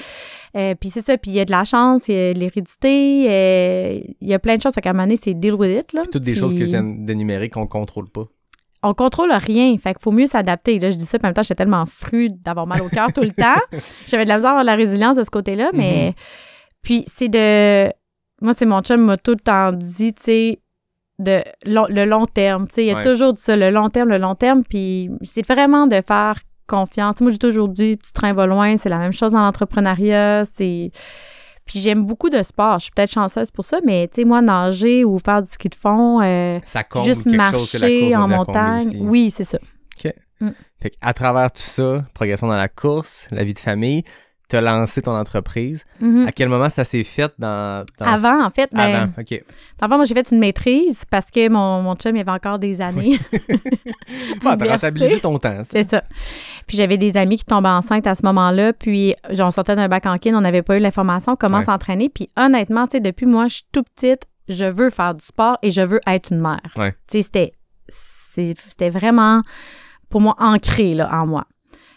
Euh, puis c'est ça, puis il y a de la chance, il y a l'hérédité, euh, il y a plein de choses. Fait qu'à un moment donné, c'est deal with it. Là. toutes des choses que viennent d'énumérer qu'on contrôle pas on contrôle rien. Fait qu'il faut mieux s'adapter. Là, je dis ça, en même temps, j'étais tellement fru d'avoir mal au cœur tout le temps. J'avais de la misère de la résilience de ce côté-là, mais mm-hmm. Puis c'est de. Moi, c'est mon chum m'a tout le temps dit, tu sais, de le long terme. Tu sais, il y a toujours dit ça, le long terme, le long terme. Puis c'est vraiment de faire confiance. Moi, j'ai toujours dit, petit train va loin, c'est la même chose dans l'entrepreneuriat. C'est. Puis j'aime beaucoup de sport. Je suis peut-être chanceuse pour ça, mais tu sais, moi, nager ou faire du ski de fond, euh, ça compte juste marcher en montagne. Oui, c'est ça. OK. Mm. à travers tout ça, progression dans la course, la vie de famille, t'as lancé ton entreprise. Mhm. À quel moment ça s'est fait dans, Avant, en fait. Ben, Avant, OK. Avant, moi, j'ai fait une maîtrise parce que mon, mon chum, il avait encore des années. bon, ah, t'as rentabilisé ton temps. C'est ça. Puis j'avais des amis qui tombaient enceintes à ce moment-là. Puis on sortait d'un bac en kin, on n'avait pas eu l'information, comment s'entraîner. Puis honnêtement, tu sais, depuis moi, je suis tout petite, je veux faire du sport et je veux être une mère. Tu sais, c'était vraiment, pour moi, ancré là, en moi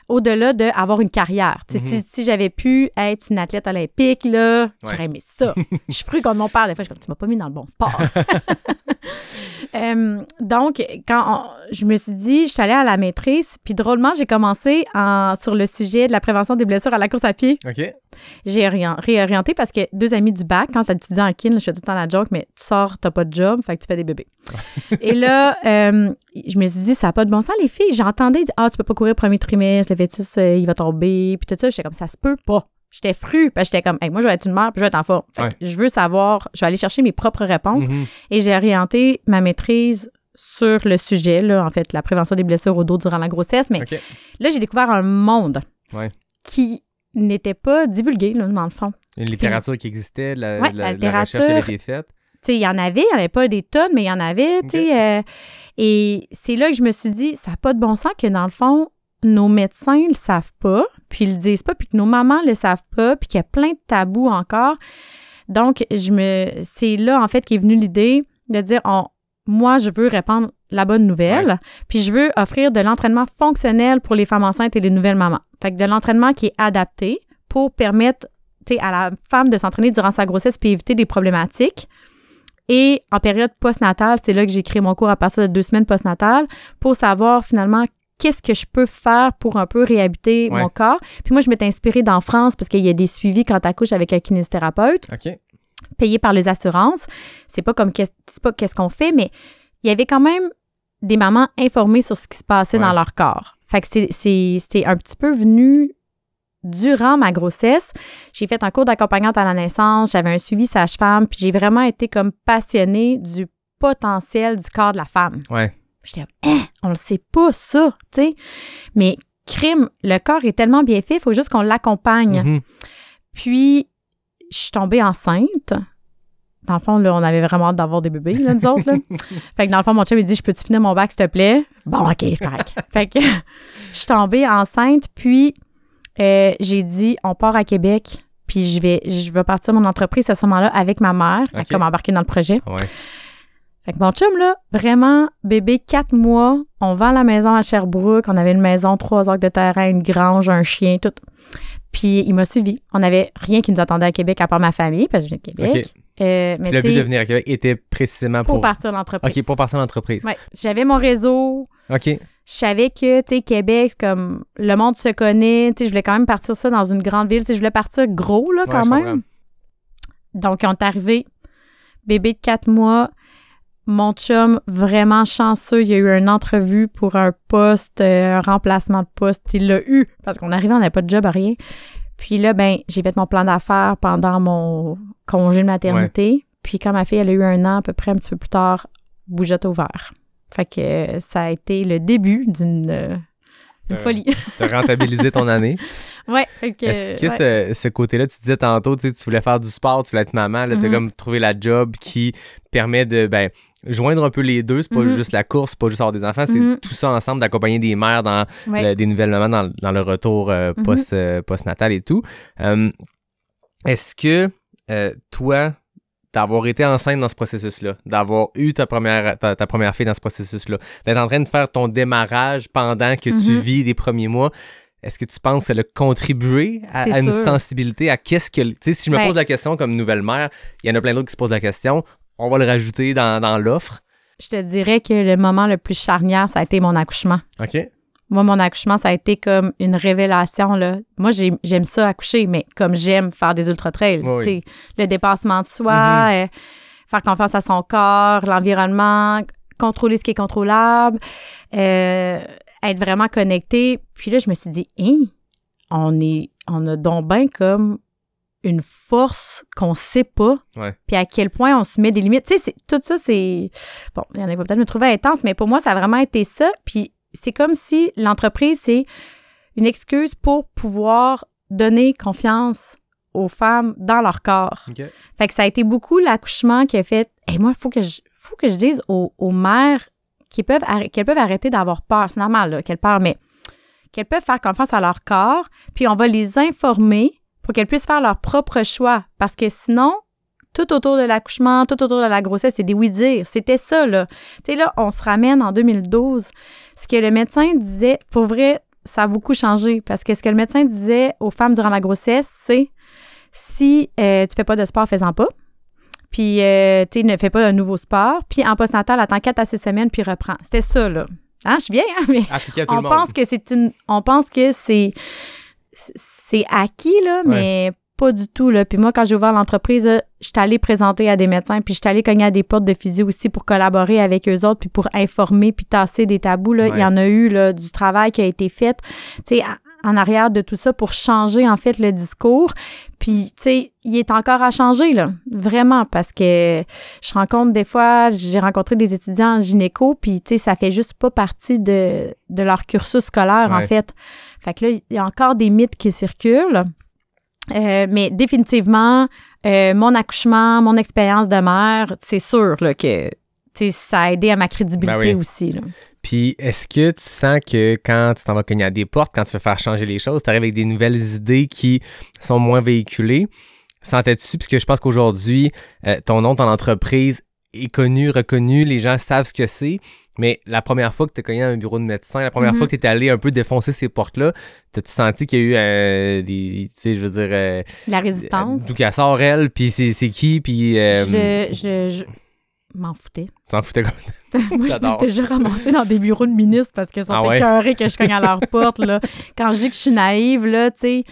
au-delà d'avoir une carrière. Mhm. Si, j'avais pu être une athlète olympique, j'aurais aimé ça. je suis fru comme mon père. Des fois, je suis comme, tu m'as pas mis dans le bon sport. Euh, donc, quand je me suis dit, je suis allée à la maîtrise, puis drôlement, j'ai commencé sur le sujet de la prévention des blessures à la course à pied. OK j'ai réorienté parce que deux amis du bac, quand étudié en kin, je suis tout le temps la joke, mais tu sors, t'as pas de job, fait que tu fais des bébés. et là, euh, je me suis dit, ça n'a pas de bon sens, les filles. J'entendais, ah, tu peux pas courir premier trimestre, le fœtus, euh, il va tomber, puis tout ça. J'étais comme, ça se peut pas. J'étais fru, parce j'étais comme, moi, je vais être une mère, puis je vais être en je veux savoir, je vais aller chercher mes propres réponses. Mm-hmm. Et j'ai orienté ma maîtrise sur le sujet, là, en fait, la prévention des blessures au dos durant la grossesse. Mais là, j'ai découvert un monde qui n'était pas divulgué là, dans le fond. Une littérature qui existait, la, recherche qui avait été faite. Tu sais, il y en avait, il n'y en avait pas des tonnes, mais il y en avait, tu sais. Euh, et c'est là que je me suis dit, ça n'a pas de bon sens que, dans le fond, nos médecins ne le savent pas, puis ils le disent pas, puis que nos mamans le savent pas, puis qu'il y a plein de tabous encore. Donc, je me, c'est là, en fait, qu'est venue l'idée de dire, on, moi, je veux répandre la bonne nouvelle, puis je veux offrir de l'entraînement fonctionnel pour les femmes enceintes et les nouvelles mamans. Fait que de l'entraînement qui est adapté pour permettre à la femme de s'entraîner durant sa grossesse puis éviter des problématiques. Et en période postnatale, c'est là que j'ai créé mon cours à partir de deux semaines postnatales pour savoir finalement qu'est-ce que je peux faire pour un peu réhabiter mon corps. Puis moi, je m'étais inspirée d'en France parce qu'il y a des suivis quand tu avec un kinésithérapeute. OK payé par les assurances. C'est pas comme qu'est-ce pas qu'est-ce qu'on fait, mais il y avait quand même des mamans informées sur ce qui se passait dans leur corps. Fait que c'est un petit peu venu durant ma grossesse. J'ai fait un cours d'accompagnante à la naissance, j'avais un suivi sage-femme, puis j'ai vraiment été comme passionnée du potentiel du corps de la femme. Ouais. J'étais comme, hein, on le sait pas ça, tu sais. Mais crime, le corps est tellement bien fait, il faut juste qu'on l'accompagne. Mm-hmm. Puis, je suis tombée enceinte. Dans le fond, là, on avait vraiment hâte d'avoir des bébés, nous autres. Là. fait que dans le fond, mon chum, il dit Je peux-tu finir mon bac, s'il te plaît Bon, OK, c'est correct. fait que je suis tombée enceinte, puis euh, j'ai dit On part à Québec, puis je vais, je vais partir mon entreprise à ce moment-là avec ma mère, comme dans le projet. Fait que mon chum, là, vraiment, bébé quatre mois, on vend la maison à Sherbrooke, on avait une maison, trois acres de terrain, une grange, un chien, tout. Puis il m'a suivi. On n'avait rien qui nous attendait à Québec à part ma famille, parce que je viens de Québec. Euh, mais le but de venir à Québec était précisément pour... Pour partir l'entreprise. OK, pour partir l'entreprise. Oui. J'avais mon réseau. OK. Je savais que, tu sais, Québec, c'est comme... Le monde se connaît. Tu sais, je voulais quand même partir ça dans une grande ville. Tu sais, je voulais partir gros, là, quand même. Donc, on est arrivé. Bébé de quatre mois. Mon chum, vraiment chanceux, il y a eu une entrevue pour un poste, euh, un remplacement de poste. Il l'a eu parce qu'on arrivait, on n'avait pas de job, rien. Puis là, ben, j'ai fait mon plan d'affaires pendant mon congé de maternité. Puis quand ma fille, elle a eu un an, à peu près un petit peu plus tard, bougeotte au vert. Fait que euh, ça a été le début d'une euh, folie. tu rentabiliser ton année. Ouais. Est-ce que ce, côté-là, tu disais tantôt, tu voulais faire du sport, tu voulais être maman, là, mm-hmm. comme trouvé la job qui permet de, ben, joindre un peu les deux. C'est pas mm-hmm. juste la course, c'est pas juste avoir des enfants, c'est mm-hmm. tout ça ensemble, d'accompagner des mères dans des nouvelles mamans dans, le retour euh, mm-hmm. post, euh, post-natal et tout. Euh, est-ce que toi, d'avoir été enceinte dans ce processus-là, d'avoir eu ta première, ta, première fille dans ce processus-là, d'être en train de faire ton démarrage pendant que tu vis les premiers mois, est-ce que tu penses que ça a contribué à, une sensibilité à qu'est-ce que. Tu sais, si je me ben pose la question comme nouvelle mère, il y en a plein d'autres qui se posent la question on va le rajouter dans, l'offre. Je te dirais que le moment le plus charnière, ça a été mon accouchement. OK. Moi, mon accouchement, ça a été comme une révélation. Moi, j'aime ça accoucher, mais comme j'aime faire des ultra-trails. Le dépassement de soi, mm-hmm. euh, faire confiance à son corps, l'environnement, contrôler ce qui est contrôlable, euh, être vraiment connecté. Puis là, je me suis dit, hein, on est, on a donc bien comme une force qu'on sait pas, puis à quel point on se met des limites. Tu sais, tout ça, c'est... Bon, il y en a qui peut-être me trouver intense, mais pour moi, ça a vraiment été ça. Puis c'est comme si l'entreprise, c'est une excuse pour pouvoir donner confiance aux femmes dans leur corps. Fait que ça a été beaucoup l'accouchement qui a fait, et moi, il faut que je faut que je dise aux, mères qu'elles peuvent, peuvent arrêter d'avoir peur. C'est normal qu'elles peur, mais qu'elles peuvent faire confiance à leur corps, puis on va les informer pour qu'elles puissent faire leur propre choix. Parce que sinon, tout autour de l'accouchement, tout autour de la grossesse, c'est des oui-dire. C'était ça, là. Tu sais, là, on se ramène en 2012. Ce que le médecin disait, pour vrai, ça a beaucoup changé. Parce que ce que le médecin disait aux femmes durant la grossesse, c'est si euh, tu fais pas de sport, fais-en pas. Puis, euh, tu sais, ne fais pas un nouveau sport. Puis, en postnatal, attends 4 à 6 semaines, puis reprends. C'était ça, là. Hein, je suis bien, hein, mais on pense, que c'est une, on pense que c'est c'est acquis, là, mais pas du tout. Là. Puis moi, quand j'ai ouvert l'entreprise, je suis allée présenter à des médecins, puis je suis allée cogner à des portes de physio aussi pour collaborer avec eux autres, puis pour informer, puis tasser des tabous. Là. Il y en a eu là, du travail qui a été fait. Tu sais, en arrière de tout ça pour changer en fait le discours. Puis, tu sais, il est encore à changer, là, vraiment, parce que je rencontre des fois, j'ai rencontré des étudiants en gynéco, puis, tu sais, ça fait juste pas partie de, de leur cursus scolaire, en fait là, il y a encore des mythes qui circulent. Euh, mais définitivement, euh, mon accouchement, mon expérience de mère, c'est sûr que ça a aidé à ma crédibilité ben aussi. Puis est-ce que tu sens que quand tu t'en vas cogner à des portes, quand tu veux faire changer les choses, tu arrives avec des nouvelles idées qui sont moins véhiculées? Sentais-tu, puisque je pense qu'aujourd'hui, euh, ton nom, ton entreprise est connu, reconnu, les gens savent ce que c'est. Mais la première fois que tu cogné dans un bureau de médecin, la première mhm. fois que tu es allé un peu défoncer ces portes-là, t'as-tu senti qu'il y a eu euh, des. Tu sais, je veux dire. Euh, la résistance. D'où qu'elle sort, elle, puis c'est qui, puis. Euh, je, je, m'en foutais. T'en foutais comme Moi, je me déjà ramassée dans des bureaux de ministres parce qu'ils sont ah que je cogne à leur porte, là. Quand je dis que je suis naïve, là, tu sais.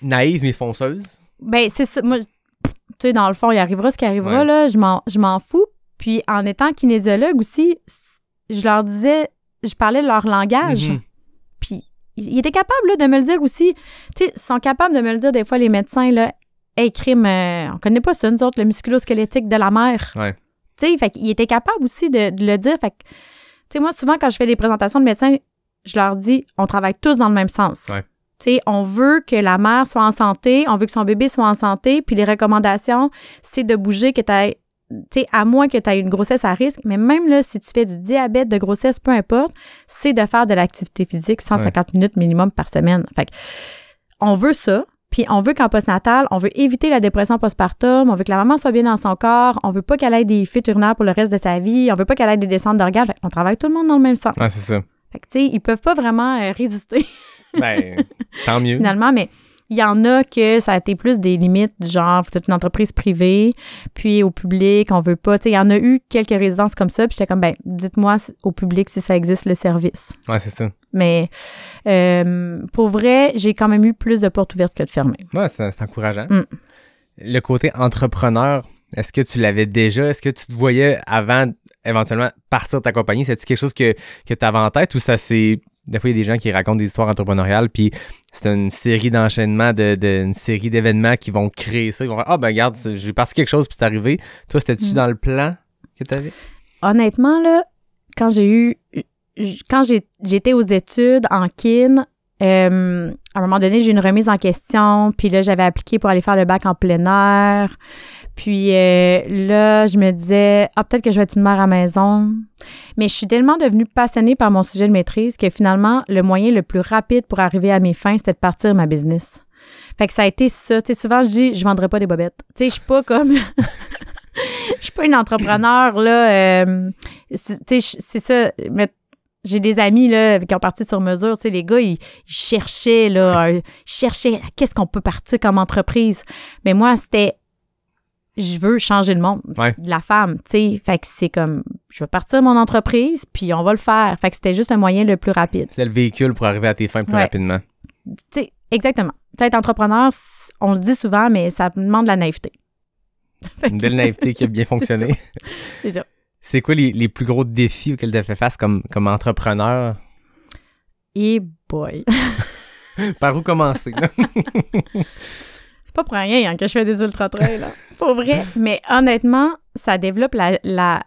Naïve, mais fonceuse? Ben, c'est ça. Moi, tu sais, dans le fond, il arrivera ce qui arrivera, là. Je m'en fous. Puis en étant kinésiologue aussi, je leur disais, je parlais leur langage. Mhm. Puis ils étaient capables de me le dire aussi. Tu sais, sont capables de me le dire des fois, les médecins, là, hey, crime, euh, on connaît pas ça, nous autres, le musculosquelettique de la mère. Ouais. Tu sais, fait qu'ils étaient capables aussi de, le dire. Fait que, tu sais, moi, souvent, quand je fais des présentations de médecins, je leur dis, on travaille tous dans le même sens. Ouais. sais, on veut que la mère soit en santé, on veut que son bébé soit en santé, puis les recommandations, c'est de bouger, que tu à moins que tu aies une grossesse à risque, mais même là, si tu fais du diabète de grossesse, peu importe, c'est de faire de l'activité physique 150 minutes minimum par semaine. Fait on veut ça, puis on veut qu'en postnatal, on veut éviter la dépression postpartum, on veut que la maman soit bien dans son corps, on veut pas qu'elle ait des fuites pour le reste de sa vie, on veut pas qu'elle ait des descentes d'organes. On travaille tout le monde dans le même sens. c'est ça. tu sais, ils peuvent pas vraiment euh, résister. Ben, tant mieux. Finalement, mais il y en a que ça a été plus des limites genre, c'est une entreprise privée, puis au public, on veut pas. il y en a eu quelques résidences comme ça, puis j'étais comme, ben, dites-moi au public si ça existe le service. Ouais, c'est ça. Mais euh, pour vrai, j'ai quand même eu plus de portes ouvertes que de fermées. Ouais, c'est encourageant. Mm. Le côté entrepreneur, est-ce que tu l'avais déjà? Est-ce que tu te voyais avant éventuellement partir de ta compagnie? C'est-tu quelque chose que, que tu avais en tête ou ça s'est des fois, il y a des gens qui racontent des histoires entrepreneuriales, puis c'est une série d'enchaînements, de, une série d'événements qui vont créer ça. Ils vont dire Ah, ben regarde, j'ai parti quelque chose, puis c'est arrivé. Toi, c'était-tu mm. dans le plan que tu avais Honnêtement, là, quand j'ai eu. Quand j'étais aux études en kin, euh, à un moment donné, j'ai eu une remise en question, puis là, j'avais appliqué pour aller faire le bac en plein air. Puis euh, là, je me disais, ah, peut-être que je vais être une mère à maison. Mais je suis tellement devenue passionnée par mon sujet de maîtrise que finalement, le moyen le plus rapide pour arriver à mes fins, c'était de partir ma business. Fait que ça a été ça. Tu sais, souvent, je dis, je vendrai pas des bobettes. Tu sais, je suis pas comme. Je suis pas une entrepreneur, là. Euh, c'est ça. j'ai des amis là, qui ont parti sur mesure. Tu sais, les gars, ils, cherchaient, là, ils cherchaient qu'est-ce qu'on peut partir comme entreprise. Mais moi, c'était je veux changer le monde, la femme, tu sais. Fait que c'est comme, je vais partir de mon entreprise, puis on va le faire. Fait que c'était juste un moyen le plus rapide. C'est le véhicule pour arriver à tes fins plus rapidement. Tu sais, exactement. T'sais, être entrepreneur, on le dit souvent, mais ça demande de la naïveté. Une belle naïveté qui a bien fonctionné. c'est ça. C'est quoi les, plus gros défis auxquels tu as fait face comme, comme entrepreneur? Et eh boy! Par où commencer? pas pour rien hein, que je fais des ultra-trails, pour vrai. Mais honnêtement, ça développe la,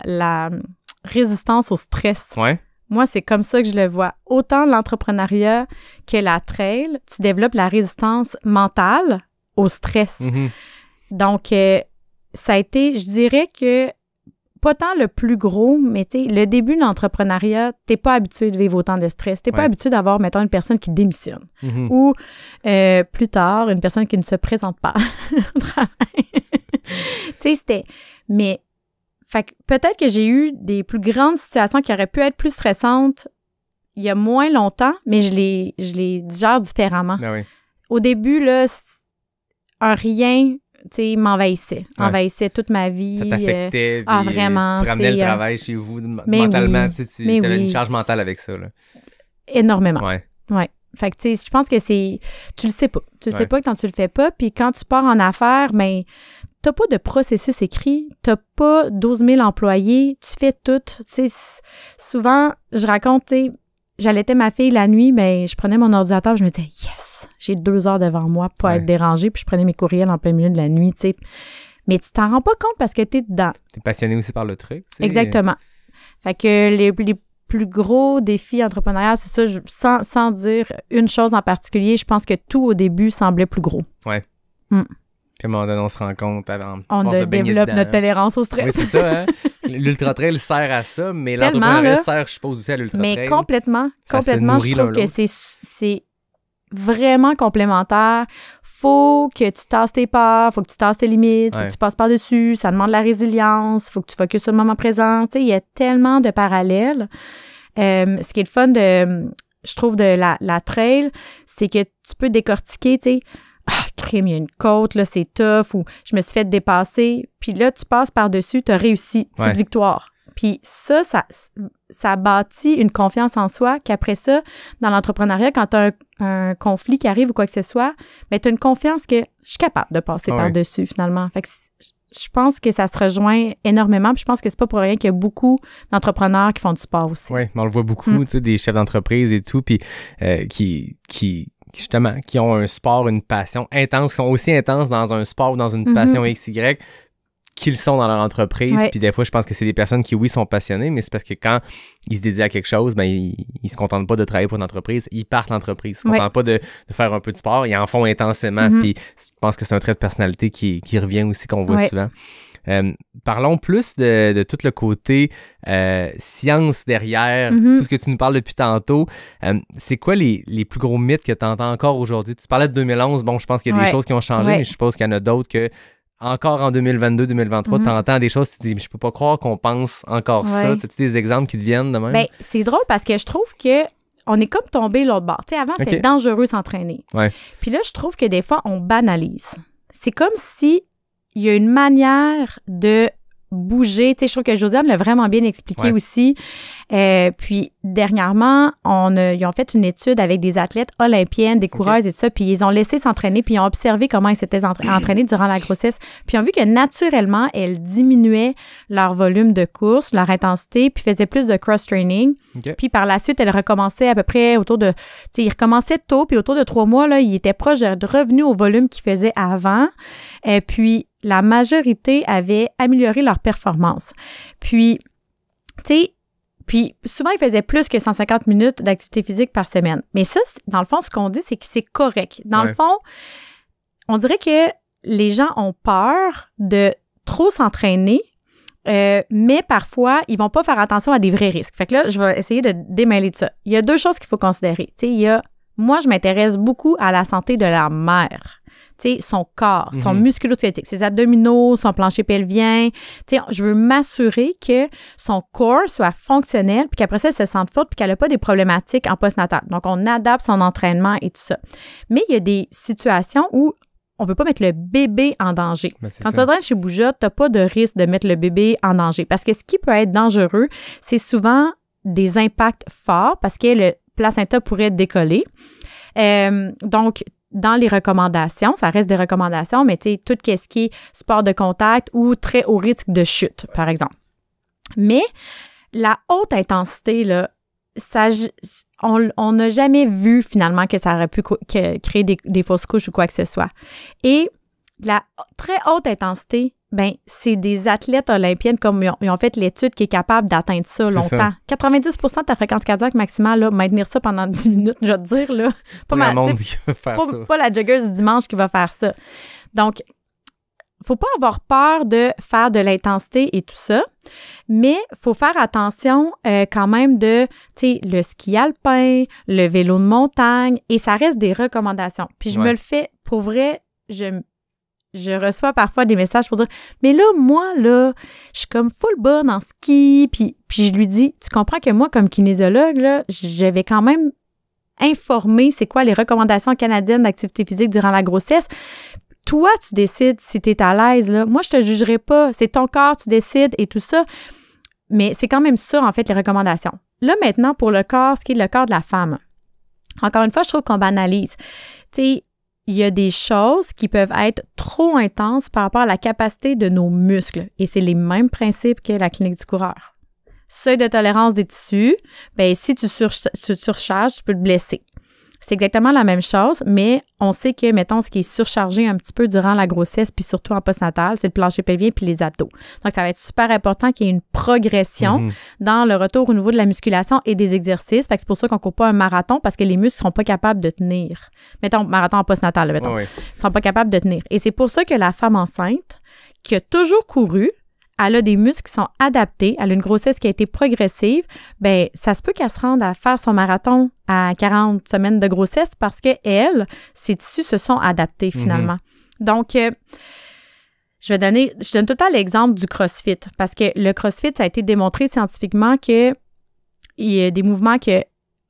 résistance au stress. Ouais. Moi, c'est comme ça que je le vois. Autant l'entrepreneuriat que la trail, tu développes la résistance mentale au stress. Mm-hmm. Donc, euh, ça a été, je dirais que pas tant le plus gros, mais tu le début d'entrepreneuriat, t'es pas habitué de vivre autant de stress. T'es pas habitué d'avoir, mettons, une personne qui démissionne mm-hmm. ou euh, plus tard, une personne qui ne se présente pas au travail. tu sais, c'était. Mais peut-être que j'ai eu des plus grandes situations qui auraient pu être plus stressantes il y a moins longtemps, mais je les, je les différemment. Ben au début, là, un rien, sais, m'envahissait, envahissait toute ma vie. Ça t'affectait, euh, ah, euh, vraiment, tu ramenais le euh, travail chez vous mentalement, oui, tu avais une charge mentale avec ça. Là. Énormément. Ouais. ouais. Fait que, tu sais, je pense que c'est. Tu le sais pas. Tu le sais pas quand tu le fais pas. Puis quand tu pars en affaires, mais ben, t'as pas de processus écrit. T'as pas 12 000 employés. Tu fais tout. Tu sais, souvent, je raconte, tu sais, j'allaitais ma fille la nuit, mais ben, je prenais mon ordinateur, je me disais, yes! J'ai deux heures devant moi pour pas être dérangée, puis je prenais mes courriels en plein milieu de la nuit, tu sais. Mais tu t'en rends pas compte parce que tu es dedans. Tu es passionné aussi par le truc. Exactement. Fait que les, plus gros défis entrepreneuriales, c'est ça, sans, sans, dire une chose en particulier, je pense que tout au début semblait plus gros. Ouais. Puis hmm. à on se rend compte avant. On, développe notre hein. tolérance au stress. Oui, c'est ça. Hein? l'ultra trail sert à ça, mais l'entrepreneuriat sert, je suppose, aussi à l'ultra trail. Mais complètement, complètement, je trouve que c'est vraiment complémentaire, Faut que tu tasses tes pas, faut que tu tasses tes limites, faut que tu passes par-dessus, ça demande de la résilience, faut que tu focuses sur le moment présent. il y a tellement de parallèles. Euh, ce qui est le fun de, je trouve, de la, la trail, c'est que tu peux décortiquer, tu sais, ah, Crème, il y a une côte, là, c'est tough, ou je me suis fait dépasser. Puis là, tu passes par-dessus, tu as réussi, c'est une victoire. Puis ça, ça, ça bâtit une confiance en soi qu'après ça, dans l'entrepreneuriat, quand tu as un, conflit qui arrive ou quoi que ce soit, mais ben, tu as une confiance que je suis capable de passer ah par-dessus finalement. je pense que ça se rejoint énormément. Puis je pense que c'est pas pour rien qu'il y a beaucoup d'entrepreneurs qui font du sport aussi. Oui, on le voit beaucoup, mm. des chefs d'entreprise et tout, puis euh, qui, justement, qui ont un sport, une passion intense, qui sont aussi intenses dans un sport ou dans une mm-hmm. passion XY, qu'ils sont dans leur entreprise. Puis des fois, je pense que c'est des personnes qui, oui, sont passionnées, mais c'est parce que quand ils se dédient à quelque chose, ben, ils, ne se contentent pas de travailler pour une entreprise, ils partent l'entreprise. Ils se contentent pas de, faire un peu de sport, ils en font intensément. Mhm. Puis je pense que c'est un trait de personnalité qui, revient aussi, qu'on voit souvent. Euh, parlons plus de, tout le côté euh, science derrière, mhm. tout ce que tu nous parles depuis tantôt. Euh, c'est quoi les, plus gros mythes que tu entends encore aujourd'hui? Tu parlais de 2011, bon, je pense qu'il y a des choses qui ont changé, mais je suppose qu'il y en a d'autres que encore en 2022-2023, tu entends des choses, tu te dis, mais je peux pas croire qu'on pense encore ça. T'as-tu des exemples qui te viennent de même? Ben, c'est drôle parce que je trouve que on est comme tombé l'autre bord. Tu avant, c'était dangereux s'entraîner. Ouais. Puis là, je trouve que des fois, on banalise. C'est comme si il y a une manière de bouger. Tu sais, je trouve que Josiane l'a vraiment bien expliqué aussi. Euh, puis dernièrement, on ils ont fait une étude avec des athlètes olympiennes, des coureuses et tout ça, puis ils ont laissé s'entraîner, puis ils ont observé comment ils s'étaient entraînés durant la grossesse. Puis ils ont vu que naturellement, elles diminuaient leur volume de course, leur intensité, puis faisaient plus de cross-training. Puis par la suite, elles recommençaient à peu près autour de... Tu sais, ils recommençaient tôt, puis autour de trois mois, là, ils étaient proches de revenus au volume qu'ils faisaient avant. Et euh, puis la majorité avait amélioré leur performance. Puis, tu sais, puis souvent, ils faisaient plus que 150 minutes d'activité physique par semaine. Mais ça, dans le fond, ce qu'on dit, c'est que c'est correct. Dans le fond, on dirait que les gens ont peur de trop s'entraîner euh, mais parfois, ils vont pas faire attention à des vrais risques. Fait que là, je vais essayer de démêler de ça. Il y a deux choses qu'il faut considérer. Tu sais, il y a, moi, je m'intéresse beaucoup à la santé de la mère son corps, son mhm. musculo ses abdominaux, son plancher pelvien. je veux m'assurer que son corps soit fonctionnel, puis qu'après ça, elle se sente forte, puis qu'elle n'a pas des problématiques en post-natal. Donc, on adapte son entraînement et tout ça. Mais il y a des situations où on veut pas mettre le bébé en danger. Ben, Quand tu entraînes chez Bouja, n'as pas de risque de mettre le bébé en danger. Parce que ce qui peut être dangereux, c'est souvent des impacts forts parce que le placenta pourrait décoller. Euh, donc, dans les recommandations, ça reste des recommandations, mais tu sais, tout ce qui est sport de contact ou très haut risque de chute, par exemple. Mais la haute intensité, là, ça, on n'a jamais vu finalement que ça aurait pu créer des, fausses couches ou quoi que ce soit. Et la très haute intensité ben, c'est des athlètes olympiennes comme ils ont, fait l'étude qui est capable d'atteindre ça longtemps. 90 de ta fréquence cardiaque maximale, maintenir ça pendant 10 minutes, je vais te dire. Là, pas, la ma, qui va faire ça. pas la joggeuse dimanche qui va faire ça. Donc, faut pas avoir peur de faire de l'intensité et tout ça, mais faut faire attention euh, quand même de, tu sais, le ski alpin, le vélo de montagne, et ça reste des recommandations. Puis je me le fais, pour vrai, je, je reçois parfois des messages pour dire mais là moi là je suis comme full bonne en ski puis puis je lui dis tu comprends que moi comme kinésiologue, là je vais quand même informer c'est quoi les recommandations canadiennes d'activité physique durant la grossesse toi tu décides si tu es à l'aise là moi je te jugerai pas c'est ton corps tu décides et tout ça mais c'est quand même ça en fait les recommandations là maintenant pour le corps ce qui est le corps de la femme encore une fois je trouve qu'on banalise tu sais il y a des choses qui peuvent être trop intenses par rapport à la capacité de nos muscles. Et c'est les mêmes principes que la clinique du coureur. Seuil de tolérance des tissus, ben, si tu, te surcharges, tu peux te blesser. C'est exactement la même chose, mais on sait que, mettons, ce qui est surchargé un petit peu durant la grossesse, puis surtout en post-natal, c'est le plancher pelvien puis les abdos. Donc, ça va être super important qu'il y ait une progression mhm. dans le retour au niveau de la musculation et des exercices. Fait que c'est pour ça qu'on court pas un marathon parce que les muscles ne seront pas capables de tenir. Mettons, marathon en postnatal, mettons. Ils ne seront pas capables de tenir. Et c'est pour ça que la femme enceinte qui a toujours couru, elle a des muscles qui sont adaptés, elle a une grossesse qui a été progressive, ben ça se peut qu'elle se rende à faire son marathon à 40 semaines de grossesse parce que elle, ses tissus se sont adaptés mhm. finalement. Donc euh, je vais donner je donne tout le temps l'exemple du CrossFit parce que le CrossFit ça a été démontré scientifiquement que il y a des mouvements qui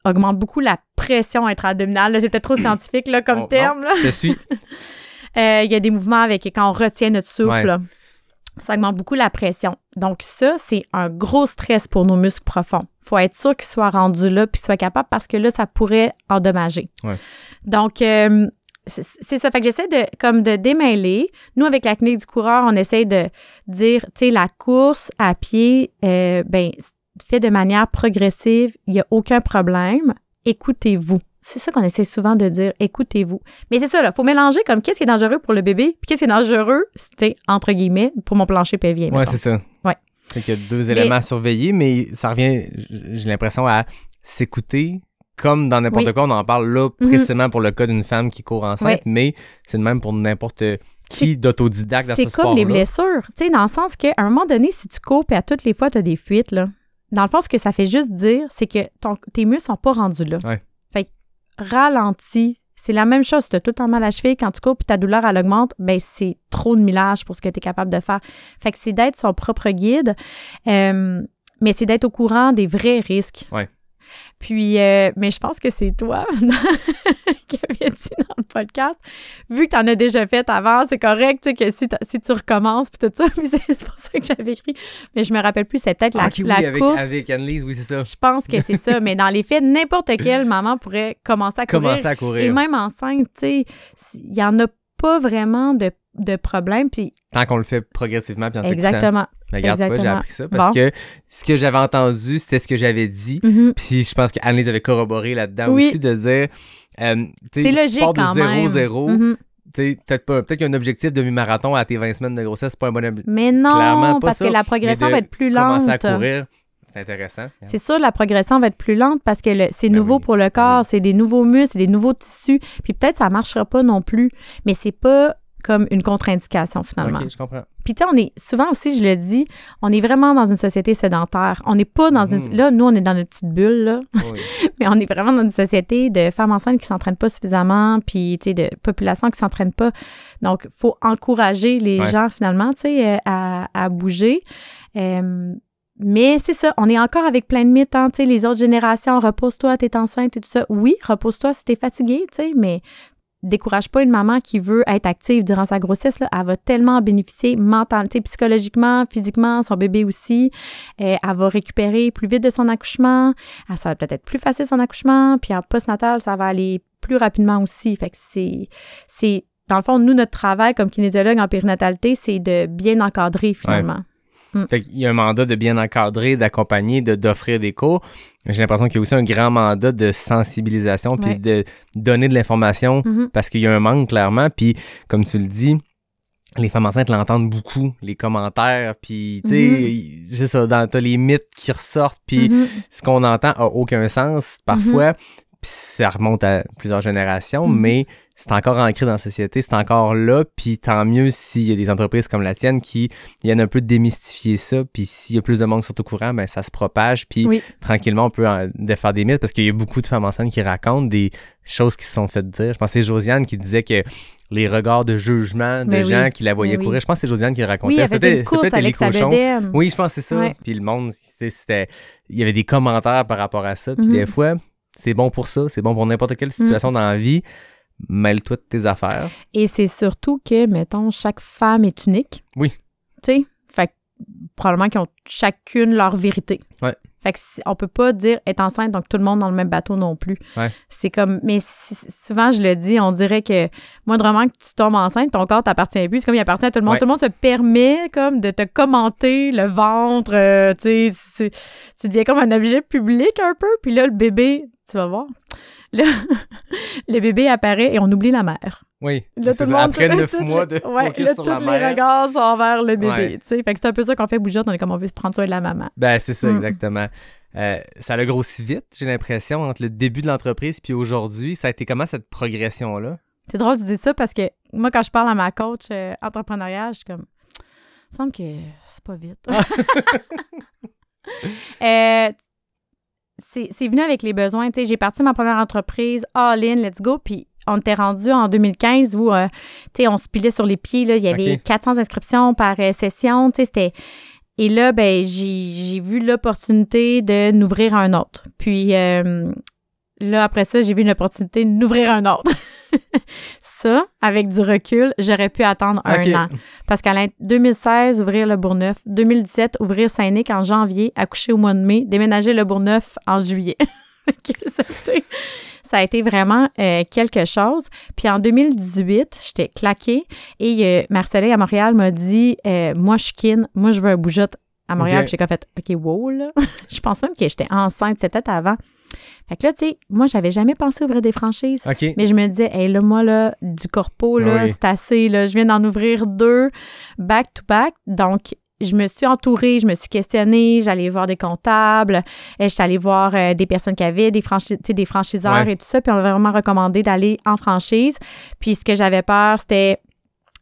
augmentent beaucoup la pression intra-abdominale, c'était trop scientifique comme oh, terme. je suis. Euh, il y a des mouvements avec quand on retient notre souffle ça augmente beaucoup la pression. Donc ça, c'est un gros stress pour nos muscles profonds. Il faut être sûr qu'ils soient rendus là puis soient capables parce que là, ça pourrait endommager. Donc, euh, c'est ça. Fait que j'essaie de, comme de démêler. Nous, avec la clinique du coureur, on essaie de dire, tu sais, la course à pied, euh, ben, fait de manière progressive, il n'y a aucun problème. Écoutez-vous. C'est ça qu'on essaie souvent de dire, écoutez-vous. Mais c'est ça, là, faut mélanger comme qu'est-ce qui est dangereux pour le bébé, puis qu'est-ce qui est dangereux, c'était entre guillemets, pour mon plancher pelvien Oui, c'est ça. Ouais. C'est qu'il y a deux éléments à surveiller, mais ça revient, j'ai l'impression, à s'écouter, comme dans n'importe quoi, on en parle là mhm. précisément pour le cas d'une femme qui court enceinte, mais c'est le même pour n'importe qui d'autodidacte dans ce sport C'est comme les blessures, tu sais, dans le sens qu'à un moment donné, si tu cours et à toutes les fois, tu as des fuites, là, dans le fond, ce que ça fait juste dire, c'est que ton, tes muscles sont pas rendus là. Ouais ralenti, C'est la même chose. Si tout le temps mal à cheville, quand tu cours ta douleur, elle augmente, ben c'est trop de millage pour ce que tu es capable de faire. Fait que c'est d'être son propre guide, euh, mais c'est d'être au courant des vrais risques. Ouais. Puis, euh, mais je pense que c'est toi qui avais dit dans le podcast, vu que tu en as déjà fait avant, c'est correct, que si, tu recommences, puis tout ça, c'est pour ça que j'avais écrit. Mais je me rappelle plus, cette peut-être la, ah, avec, course. avec Annelise, oui, c'est ça. Je pense que c'est ça, mais dans les faits, n'importe quelle maman pourrait commencer à courir. Commencer à courir. Et même enceinte, tu sais, il y en a pas vraiment de, de problème. Puis, Tant qu'on le fait progressivement, puis en Exactement. Mais regarde, Exactement. j'ai appris ça parce que ce que j'avais entendu, c'était ce que j'avais dit. Mhm. Puis je pense qu'Anne-Lise avait corroboré là-dedans aussi de dire. Euh, c'est logique. Mhm. Tu de 0-0 peut-être pas peut-être qu'il y a un objectif demi-marathon à tes 20 semaines de grossesse, c'est pas un bon objectif. Mais non, pas parce que la progression va être plus lente. Commencer à courir, c'est intéressant. C'est sûr, la progression va être plus lente parce que c'est ben nouveau pour le ben corps, c'est des nouveaux muscles, c'est des nouveaux tissus, puis peut-être que ça marchera pas non plus, mais c'est pas comme une contre-indication finalement. OK, je comprends. Puis tu sais, on est souvent aussi, je le dis, on est vraiment dans une société sédentaire. On n'est pas dans une... Mm. Là, nous, on est dans notre petite bulle, là. Mais on est vraiment dans une société de femmes enceintes qui ne s'entraînent pas suffisamment, puis tu sais, de population qui ne s'entraîne pas. Donc, il faut encourager les gens finalement, tu sais, euh, à, bouger. Euh, mais c'est ça, on est encore avec plein de mythes, hein, tu sais, les autres générations, repose-toi, t'es enceinte et tout ça. Oui, repose-toi si t'es fatiguée, tu sais, mais décourage pas une maman qui veut être active durant sa grossesse. Là. Elle va tellement bénéficier mentalement, psychologiquement, physiquement, son bébé aussi. Euh, elle va récupérer plus vite de son accouchement. Ah, ça va peut-être plus facile son accouchement. Puis en postnatal, ça va aller plus rapidement aussi. Fait que c'est, dans le fond, nous, notre travail comme kinésiologue en périnatalité, c'est de bien encadrer finalement. Mm. Fait qu'il y a un mandat de bien encadrer, d'accompagner, de, d'offrir des cours. J'ai l'impression qu'il y a aussi un grand mandat de sensibilisation puis de donner de l'information mm-hmm. parce qu'il y a un manque clairement. Puis comme tu le dis, les femmes enceintes l'entendent beaucoup, les commentaires, puis tu sais, mm-hmm. t'as les mythes qui ressortent, puis mm-hmm. ce qu'on entend a aucun sens parfois, puis ça remonte à plusieurs générations, mm-hmm. mais c'est encore ancré dans la société, c'est encore là, puis tant mieux s'il y a des entreprises comme la tienne qui viennent un peu démystifier ça, puis s'il y a plus de monde sur sont au courant, ben ça se propage, puis tranquillement on peut faire des mythes, parce qu'il y a beaucoup de femmes en scène qui racontent des choses qui se sont faites dire. Je pensais Josiane qui disait que les regards de jugement des ben gens qui la voyaient ben courir. Je pense que c'est Josiane qui racontait. Oui, c'était Oui, je pense que c'est ça. Puis le monde, c'était, il y avait des commentaires par rapport à ça. Puis mm-hmm. des fois, c'est bon pour ça, c'est bon pour n'importe quelle mm. situation dans la vie. Mêle-toi de tes affaires. Et c'est surtout que, mettons, chaque femme est unique. Oui. Tu sais, fait probablement qu'ils ont chacune leur vérité. Ouais. Fait que on peut pas dire être enceinte donc tout le monde dans le même bateau non plus. C'est comme mais souvent je le dis, on dirait que moindrement que tu tombes enceinte, ton corps t'appartient plus, c'est comme il appartient à tout le monde, tout le monde se permet comme de te commenter le ventre, euh, tu sais, tu deviens comme un objet public un peu, puis là le bébé, tu vas voir le bébé apparaît et on oublie la mère. Oui. Là, tout le monde, après neuf mois de là, tous les regards sont vers le bébé. Fait c'est un peu ça qu'on fait bouger, on est comme on veut se prendre soin de la maman. Ben, c'est ça, hmm. exactement. Euh, ça a grossi vite, j'ai l'impression, entre le début de l'entreprise puis aujourd'hui. Ça a été comment cette progression-là? C'est drôle de dire ça parce que moi, quand je parle à ma coach entrepreneuriat, entrepreneuriale, je suis comme, il me semble que c'est pas vite. euh, c'est venu avec les besoins. tu sais J'ai parti ma première entreprise, all in, let's go. Puis on était rendu en 2015 où euh, sais on se pilait sur les pieds. Là. Il y avait 400 inscriptions par euh, session. tu sais C'était. Et là, ben, j'ai vu l'opportunité de n'ouvrir un autre. Puis euh, là, après ça, j'ai vu l'opportunité de d'ouvrir un autre. ça, avec du recul, j'aurais pu attendre un an. Parce qu'en 2016, ouvrir le Bourgneuf. 2017, ouvrir Saint-Nic en janvier, accoucher au mois de mai, déménager le Bourgneuf en juillet. ça, a été, vraiment euh, quelque chose. Puis en 2018, j'étais claquée et euh, à Montréal m'a dit euh, Moi, je kin, moi, je veux un bougeotte à Montréal. Puis J'ai fait OK, wow, je pense même que j'étais enceinte, c'était peut-être avant. Fait que là, tu sais, moi, j'avais jamais pensé ouvrir des franchises. Mais je me disais, hey, là, moi, là, du corpo, là, c'est assez, là, je viens d'en ouvrir deux back to back. Donc, je me suis entourée, je me suis questionnée, j'allais voir des comptables, euh, je suis allée voir euh, des personnes qui avaient des, sais, des franchiseurs et tout ça, puis on m'a vraiment recommandé d'aller en franchise. Puis ce que j'avais peur, c'était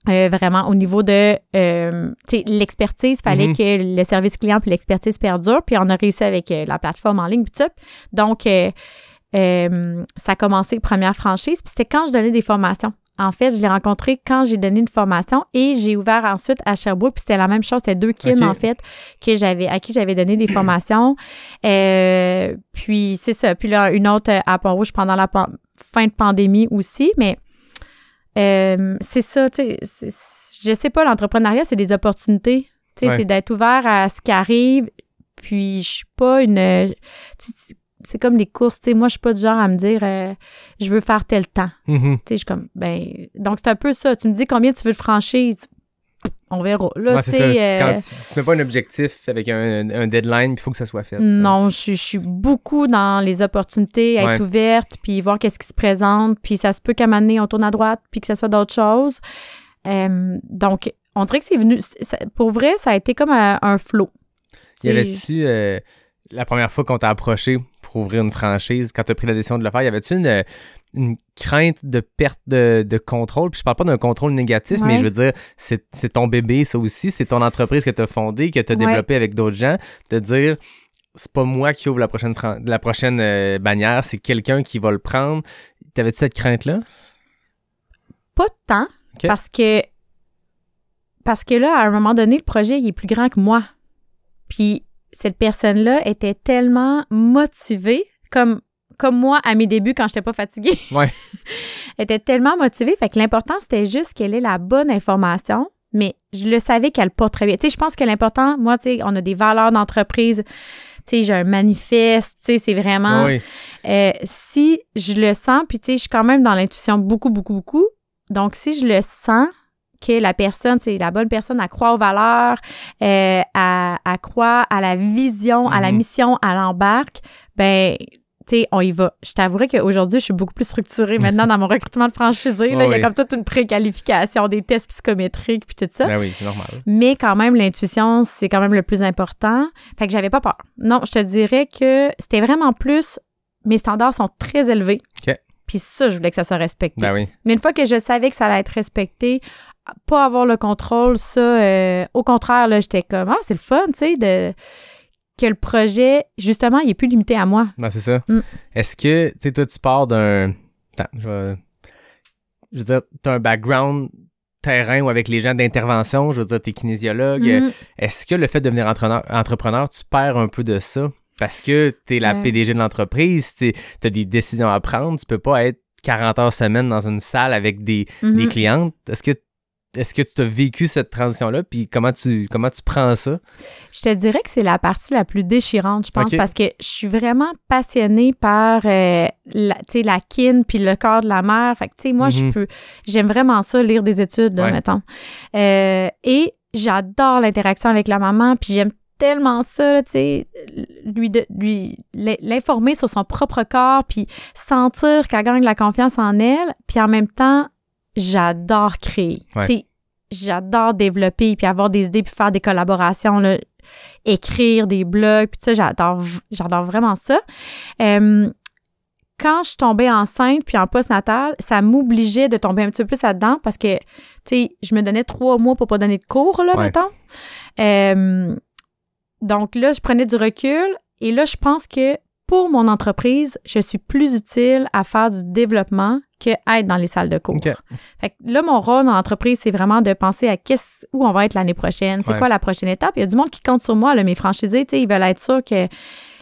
euh, vraiment au niveau de euh, l'expertise, fallait mhm. que le service client puis l'expertise perdure, puis on a réussi avec euh, la plateforme en ligne puis tout. Donc euh, ça a commencé première franchise, puis c'était quand je donnais des formations. En fait, je l'ai rencontré quand j'ai donné une formation et j'ai ouvert ensuite à Sherbrooke. Puis c'était la même chose, c'était deux Kim en fait que j'avais à qui j'avais donné des formations. puis c'est ça. Puis là, une autre à Pont-Rouge pendant la fin de pandémie aussi, mais euh, c'est ça, tu sais, je sais pas, l'entrepreneuriat, c'est des opportunités. Tu sais, c'est d'être ouvert à ce qui arrive. Puis je suis pas une. C'est comme les courses, tu sais. Moi, je suis pas du genre à me dire, euh, je veux faire tel temps. Mm-hmm. Tu sais, je suis comme, ben. Donc, c'est un peu ça. Tu me dis combien tu veux de franchise on verra. Là, c'est euh, pas un objectif avec un, un deadline, il faut que ça soit fait. Non, je, suis beaucoup dans les opportunités, être ouverte, puis voir qu'est-ce qui se présente, puis ça se peut qu'à un moment donné, on tourne à droite, puis que ça soit d'autres choses. Euh, donc, on dirait que c'est venu. pour vrai, ça a été comme un, euh, un flow. Y avait-tu la première fois qu'on t'a approché, ouvrir une franchise, quand tu as pris la décision de le faire, y avait-tu une, une crainte de perte de, de, contrôle? Puis je parle pas d'un contrôle négatif, mais je veux dire, c'est, ton bébé, ça aussi, c'est ton entreprise que tu as fondée, que tu as développée avec d'autres gens, de dire c'est pas moi qui ouvre la prochaine, la prochaine euh, bannière, c'est quelqu'un qui va le prendre. T'avais-tu cette crainte-là? Pas tant, parce que parce que là, à un moment donné, le projet il est plus grand que moi. Puis cette personne-là était tellement motivée, comme, comme moi à mes débuts quand je n'étais pas fatiguée. Elle était tellement motivée. Fait que l'important, c'était juste qu'elle ait la bonne information, mais je le savais qu'elle porte bien. Tu sais, je pense que l'important, moi, tu sais, on a des valeurs d'entreprise. Tu sais, j'ai un manifeste, tu sais, c'est vraiment... Euh, si je le sens, puis tu sais, je suis quand même dans l'intuition beaucoup, beaucoup, beaucoup. Donc, si je le sens, que la personne, c'est la bonne personne, à croire aux valeurs, euh, à, à croire à la vision, à la mhm. mission, à l'embarque, ben tu sais, on y va. Je t'avouerai qu'aujourd'hui, je suis beaucoup plus structurée maintenant dans mon recrutement de franchisé. il y a comme toute une préqualification, des tests psychométriques, puis tout ça. Ben oui, c'est normal. Mais quand même, l'intuition, c'est quand même le plus important. Fait que j'avais pas peur. Non, je te dirais que c'était vraiment plus, mes standards sont très élevés. OK. – Puis ça, je voulais que ça soit respecté. Ben oui. Mais une fois que je savais que ça allait être respecté, pas avoir le contrôle, ça, euh, au contraire, là, j'étais comme, ah, c'est le fun, tu sais, de que le projet, justement, il est plus limité à moi. Non, c'est ça. Mm. Est-ce que, tu sais, toi, tu pars d'un. Je, veux dire, tu un background terrain ou avec les gens d'intervention, je veux dire, tu kinésiologue. Mm-hmm. Euh, est-ce que le fait de devenir entrepreneur, tu perds un peu de ça? Parce que tu es la PDG de l'entreprise, tu as des décisions à prendre, tu peux pas être 40 heures semaine dans une salle avec des, des mm-hmm. clientes. Est-ce que est-ce que tu as vécu cette transition-là? Puis comment tu, comment tu prends ça? Je te dirais que c'est la partie la plus déchirante, je pense, parce que je suis vraiment passionnée par euh, la, la kin puis le corps de la mère. Fait que, tu sais, moi, je mhm. peux. J'aime vraiment ça, lire des études, là, mettons. Euh, et j'adore l'interaction avec la maman, puis j'aime tellement ça, tu sais, lui, lui l'informer sur son propre corps, puis sentir qu'elle gagne la confiance en elle, puis en même temps, j'adore créer. J'adore développer, puis avoir des idées, puis faire des collaborations, écrire des blogs, puis ça, j'adore, j'adore vraiment ça. quand je tombais enceinte, puis en post-natal, ça m'obligeait de tomber un petit peu plus là-dedans parce que, tu je me donnais trois mois pour pas donner de cours, là, maintenant mettons. donc là, je prenais du recul et là, je pense que pour mon entreprise, je suis plus utile à faire du développement que dans les salles de cours. Fait que là, mon rôle dans l'entreprise, c'est vraiment de penser à quest où on va être l'année prochaine, c'est quoi la prochaine étape. Il y a du monde qui compte sur moi, là, mes franchisés, ils veulent être sûrs que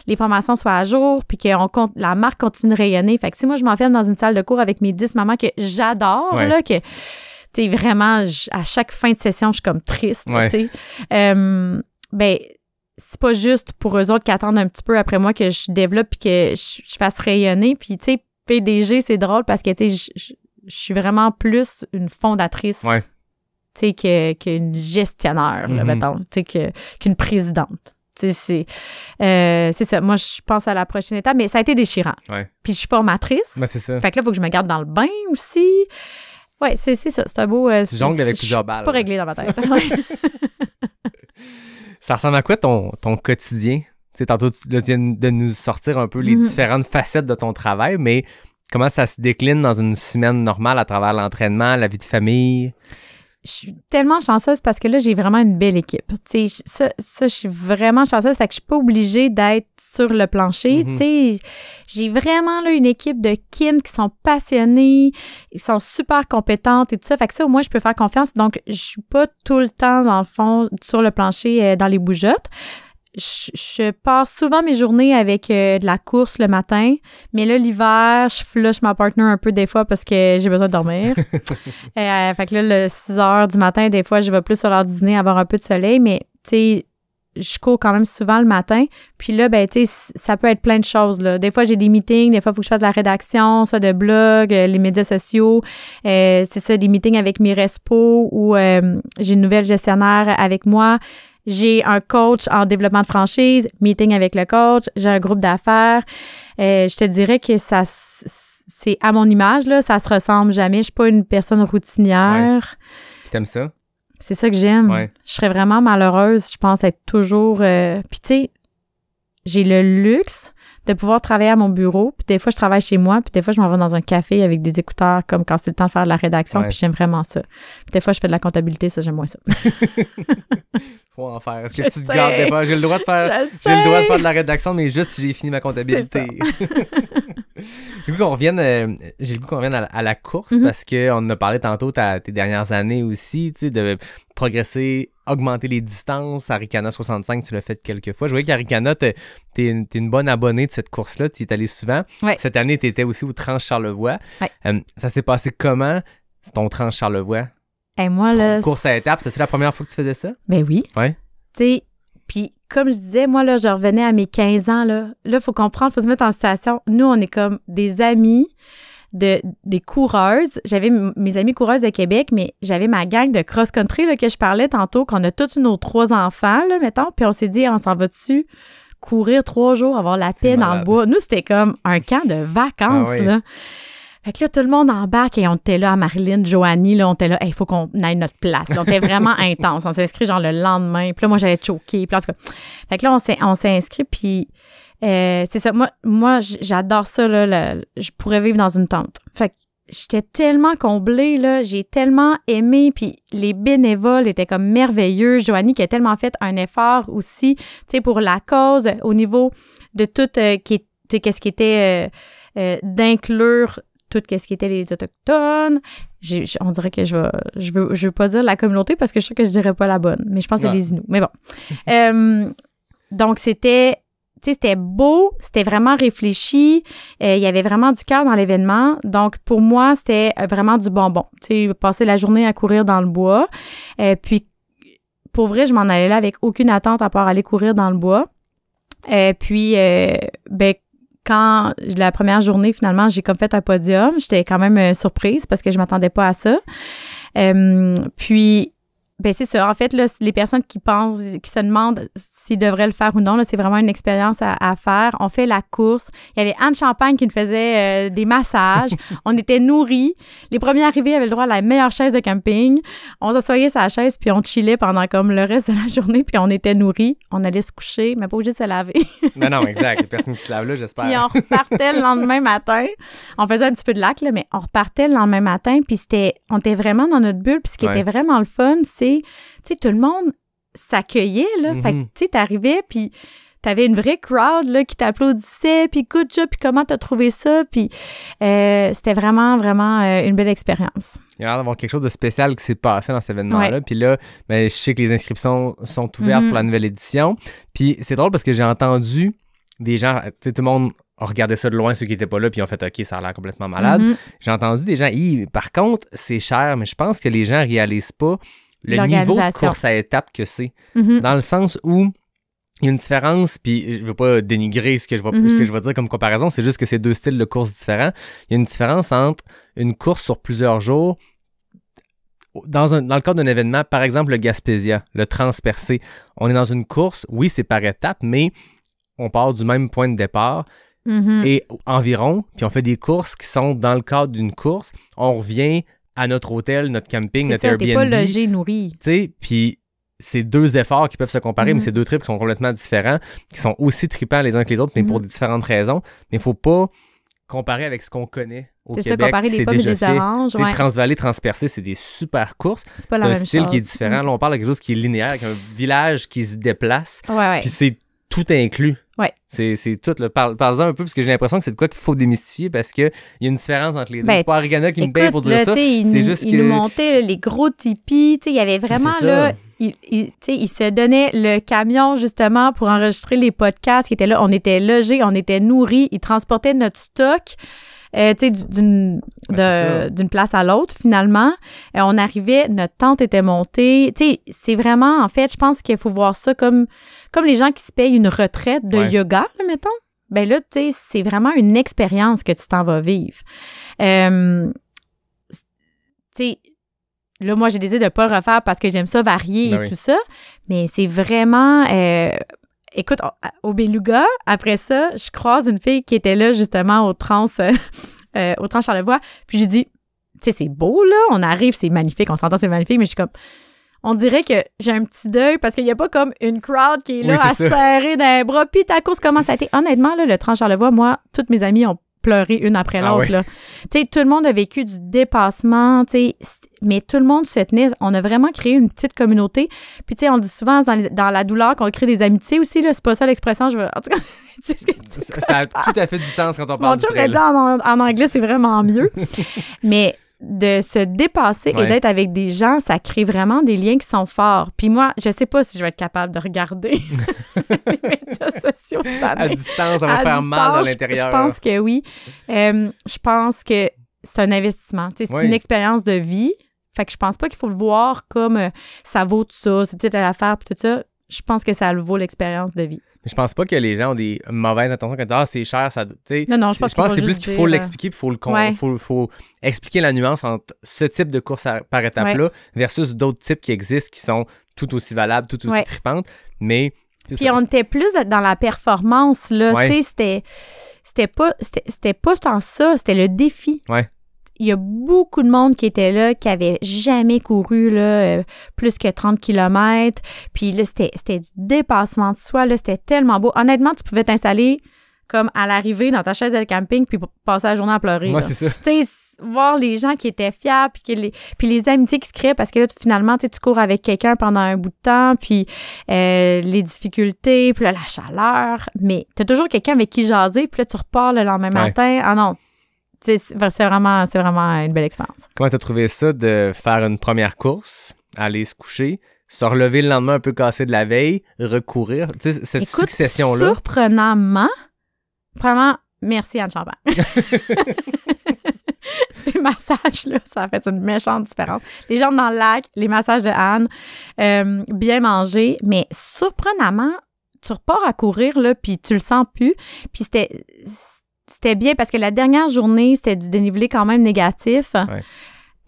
les formations soient à jour, puis que compte, la marque continue de rayonner. Fait que si moi, je m'enferme dans une salle de cours avec mes dix mamans que j'adore, là, que tu vraiment, à chaque fin de session, je suis comme triste, tu sais. Euh, ben, c'est pas juste pour eux autres qui attendent un petit peu après moi que je développe puis que je, fasse rayonner. Puis, tu sais, PDG, c'est drôle parce que, tu sais, je suis vraiment plus une fondatrice. Tu sais, qu'une que gestionnaire, mm-hmm. mettons, tu sais, qu'une présidente. Euh, c'est ça. Moi, je pense à la prochaine étape, mais ça a été déchirant. Ouais. Puis je suis formatrice. Ben, c'est ça. Fait que là, il faut que je me garde dans le bain aussi. Oui, c'est ça. C'est un beau. Euh, tu jongles avec plusieurs balles. C'est pas réglé dans ma tête. ça ressemble à quoi ton, ton quotidien tantôt, tu viens de nous sortir un peu les mm. différentes facettes de ton travail, mais comment ça se décline dans une semaine normale à travers l'entraînement, la vie de famille? Je suis tellement chanceuse parce que là, j'ai vraiment une belle équipe. Tu sais, ça, ça, je suis vraiment chanceuse. Fait que je suis pas obligée d'être sur le plancher. Mm-hmm. Tu sais, j'ai vraiment là une équipe de kin qui sont passionnés, ils sont super compétentes et tout ça. Fait que ça, au moins, je peux faire confiance. Donc, je suis pas tout le temps, dans le fond, sur le plancher euh, dans les bougeottes je, passe souvent mes journées avec euh, de la course le matin, mais là, l'hiver, je flush ma partner un peu des fois parce que j'ai besoin de dormir. euh, fait que là, le 6 h du matin, des fois, je vais plus sur l'heure du dîner avoir un peu de soleil, mais tu sais, je cours quand même souvent le matin. Puis là, ben, tu sais, ça peut être plein de choses, là. Des fois, j'ai des meetings, des fois, il faut que je fasse de la rédaction, soit de blog, euh, les médias sociaux. Euh, c'est ça, des meetings avec mes respos ou j'ai une nouvelle gestionnaire avec moi. J'ai un coach en développement de franchise, meeting avec le coach, j'ai un groupe d'affaires. Euh, je te dirais que ça c'est à mon image là, ça se ressemble jamais, je suis pas une personne routinière. t'aimes ça C'est ça que j'aime. Je serais vraiment malheureuse, je pense être toujours euh... puis tu sais, j'ai le luxe de pouvoir travailler à mon bureau. Puis des fois, je travaille chez moi. Puis des fois, je m'en vais dans un café avec des écouteurs, comme quand c'est le temps de faire de la rédaction. Puis j'aime vraiment ça. Puis des fois, je fais de la comptabilité. Ça, j'aime moins ça. Faut en faire. tu te gardes J'ai le droit de faire. J'ai le droit de faire de la rédaction, mais juste si j'ai fini ma comptabilité. j'ai le goût qu'on revienne. Euh, j'ai le goût qu'on revienne à, la course mm-hmm. parce qu'on en a parlé tantôt tes dernières années aussi, tu sais, de progresser augmenter les distances. Aricana 65, tu l'as fait quelques fois. Je voyais qu'Aricana, tu es, une bonne abonnée de cette course-là. Tu es allé souvent. Cette année, tu étais aussi au Trans-Charlevoix. Euh, ça s'est passé comment, ton Trans-Charlevoix? et eh, moi, course à étapes, c'est la première fois que tu faisais ça? Ben oui. Ouais. puis comme je disais, moi, là, je revenais à mes 15 ans. Là, il faut comprendre, il faut se mettre en situation. Nous, on est comme des amis de, des coureuses. J'avais mes amis coureuses de Québec, mais j'avais ma gang de cross-country que je parlais tantôt, qu'on a tous nos trois enfants, là, mettons, puis on s'est dit, on s'en va dessus courir trois jours, avoir la paix dans le bois. Nous, c'était comme un camp de vacances, ah là. Fait que là, tout le monde embarque et on était là à Marilyn, Joanie, là, on était là, il faut qu'on aille notre place. on était vraiment intense. On s'est inscrit genre le lendemain. Puis là, moi, j'allais choqué. Puis là, en tout Fait que là, on s'est inscrit, puis euh, c'est ça. Moi, moi j'adore ça. Là, je pourrais vivre dans une tente. Fait j'étais tellement comblée. Là, j'ai tellement aimé. Puis les bénévoles étaient comme merveilleux. Joanie qui a tellement fait un effort aussi, tu sais, pour la cause au niveau de tout euh, qui qu'est-ce qui était euh, euh, d'inclure tout ce qui était les autochtones. on dirait que je vais, je veux, je veux pas dire la communauté parce que je sais que je dirais pas la bonne, mais je pense à les Inuits. Mais bon. euh, donc c'était c'était beau, c'était vraiment réfléchi, euh, il y avait vraiment du cœur dans l'événement. Donc, pour moi, c'était euh, vraiment du bonbon. Tu sais, passer la journée à courir dans le bois. Euh, puis, pour vrai, je m'en allais là avec aucune attente à part aller courir dans le bois. puis, ben, quand la première journée, finalement, j'ai comme fait un podium, j'étais quand même surprise parce que je m'attendais pas à ça. puis, ben c'est ça. En fait, là, les personnes qui pensent, qui se demandent s'ils devraient le faire ou non, c'est vraiment une expérience à, faire. On fait la course. Il y avait Anne Champagne qui nous faisait euh, des massages. on était nourris. Les premiers arrivés avaient le droit à la meilleure chaise de camping. On s'assoyait sur la chaise, puis on chillait pendant comme le reste de la journée, puis on était nourris. On allait se coucher, mais pas obligé de se laver. non, non, exact. Les qui se lave là, j'espère. Puis on repartait le lendemain matin. On faisait un petit peu de lac, mais on repartait le lendemain matin, puis c'était, on était vraiment dans notre bulle. Puis ce qui était vraiment le fun, c'est tu tout le monde s'accueillait, là. Mm-hmm. tu sais, t'arrivais, puis t'avais une vraie crowd, là, qui t'applaudissait, puis good puis comment t'as trouvé ça, puis euh, c'était vraiment, vraiment euh, une belle expérience. Il y a l'air d'avoir quelque chose de spécial qui s'est passé dans cet événement-là. Puis là, ben, je sais que les inscriptions sont ouvertes mm-hmm. pour la nouvelle édition. Puis c'est drôle parce que j'ai entendu des gens, tout le monde regardait ça de loin, ceux qui n'étaient pas là, puis ils ont fait OK, ça a l'air complètement malade. Mm-hmm. J'ai entendu des gens, par contre, c'est cher, mais je pense que les gens réalisent pas le niveau de course à étapes que c'est. Mm-hmm. Dans le sens où il y a une différence, puis je veux pas dénigrer ce que je vais, ce que mm-hmm. je vais dire comme comparaison, c'est juste que c'est deux styles de course différents. Il y a une différence entre une course sur plusieurs jours dans, un, dans, le cadre d'un événement, par exemple le Gaspésia, le transpercé, on est dans une course, oui, c'est par étapes, mais on part du même point de départ mm-hmm. et environ, puis on fait des courses qui sont dans le cadre d'une course, on revient à notre hôtel, notre camping, notre ça, Airbnb. pas logé, nourri. Tu sais, puis c'est deux efforts qui peuvent se comparer, mais mhm. c'est deux trips qui sont complètement différents, qui sont aussi tripants les uns que les autres, mais pour des mhm. différentes raisons. Mais il faut pas comparer avec ce qu'on connaît au Québec. C'est ça, comparer les pommes et les oranges. Ouais. Transvaler, transpercer, c'est des super courses. C'est la même style qui est différent. Là, on parle de quelque chose qui est linéaire, avec un village qui se déplace. Ouais, ouais. Puis c'est tout inclus. Ouais. C'est tout. le par en un peu, parce que j'ai l'impression que c'est de quoi qu'il faut démystifier, parce qu'il y a une différence entre les deux. Ben, c'est pas qui paye pour dire ça. C'est juste il nous montait les gros tipis. Il y avait vraiment là. Il, il, se donnait le camion justement pour enregistrer les podcasts qui étaient là. On était logés, on était nourris. Ils transportait notre stock. Euh, tu sais, d'une place à l'autre, finalement. Euh, on arrivait, notre tente était montée. Tu sais, c'est vraiment, en fait, je pense qu'il faut voir ça comme, comme les gens qui se payent une retraite de yoga, mettons. Ben là, tu sais, c'est vraiment une expérience que tu t'en vas vivre. Euh, tu sais, là, moi, j'ai décidé de ne pas le refaire parce que j'aime ça varier ben et tout ça. Mais c'est vraiment, Écoute, au Beluga, après ça, je croise une fille qui était là justement au trans, euh, Charlevoix. Puis je dis, tu sais, c'est beau là, on arrive, c'est magnifique, on s'entend, c'est magnifique, mais je suis comme, on dirait que j'ai un petit deuil parce qu'il n'y a pas comme une crowd qui est là à serrer d'un bras. Puis ta course, commence à être... Honnêtement, là, le trans Charlevoix, moi, toutes mes amies ont pleurer une après ah l'autre. Tu sais, tout le monde a vécu du dépassement, tu mais tout le monde se tenait. On a vraiment créé une petite communauté. Puis, tu on dit souvent dans, la douleur qu'on crée des amitiés aussi. Là, c'est pas ça l'expression. Je veux... En tout cas, ça, a tout à fait du sens quand on parle de ça. en, anglais, c'est vraiment mieux. mais de se dépasser et d'être avec des gens, ça crée vraiment des liens qui sont forts. Puis moi, je sais pas si je vais être capable de regarder les médias sociaux À distance, ça va faire mal à l'intérieur. Je pense que oui. Euh, je pense que c'est un investissement. C'est une expérience de vie. Fait que je pense pas qu'il faut le voir comme euh, ça vaut tout ça, c'est tu à affaire, tout ça je pense que ça vaut l'expérience de vie. Mais je pense pas que les gens ont des mauvaises intentions quand ah c'est cher ça Non je pense, que c'est plus qu'il faut euh, l'expliquer, il faut le faut, faut, expliquer la nuance entre ce type de course par étape là versus d'autres types qui existent qui sont tout aussi valables, tout aussi tripantes, mais puis on était plus dans la performance là, tu sais c'était c'était pas c'était pas tant ça, c'était le défi. Ouais il y a beaucoup de monde qui était là, qui avait jamais couru là, euh, plus que 30 km. Puis là, c'était du dépassement de soi. Là, c'était tellement beau. Honnêtement, tu pouvais t'installer comme à l'arrivée dans ta chaise de camping puis passer la journée à pleurer. Moi, c'est ça. voir les gens qui étaient fiers puis, les, puis les amitiés qui se créent parce que là, finalement, tu cours avec quelqu'un pendant un bout de temps, puis euh, les difficultés, puis la chaleur, mais tu as toujours quelqu'un avec qui jaser, puis là, tu repars le lendemain matin. Ah non, c'est vraiment, c'est vraiment une belle expérience. Comment t'as trouvé ça de faire une première course, aller se coucher, se relever le lendemain un peu cassé de la veille, recourir, cette succession-là? surprenamment, vraiment, merci Anne Champagne. Ces massages-là, ça a fait une méchante différence. Les jambes dans le lac, les massages de Anne, euh, bien manger, mais surprenamment, tu repars à courir, là, puis tu le sens plus. Puis c'était c'était bien parce que la dernière journée, c'était du dénivelé quand même négatif.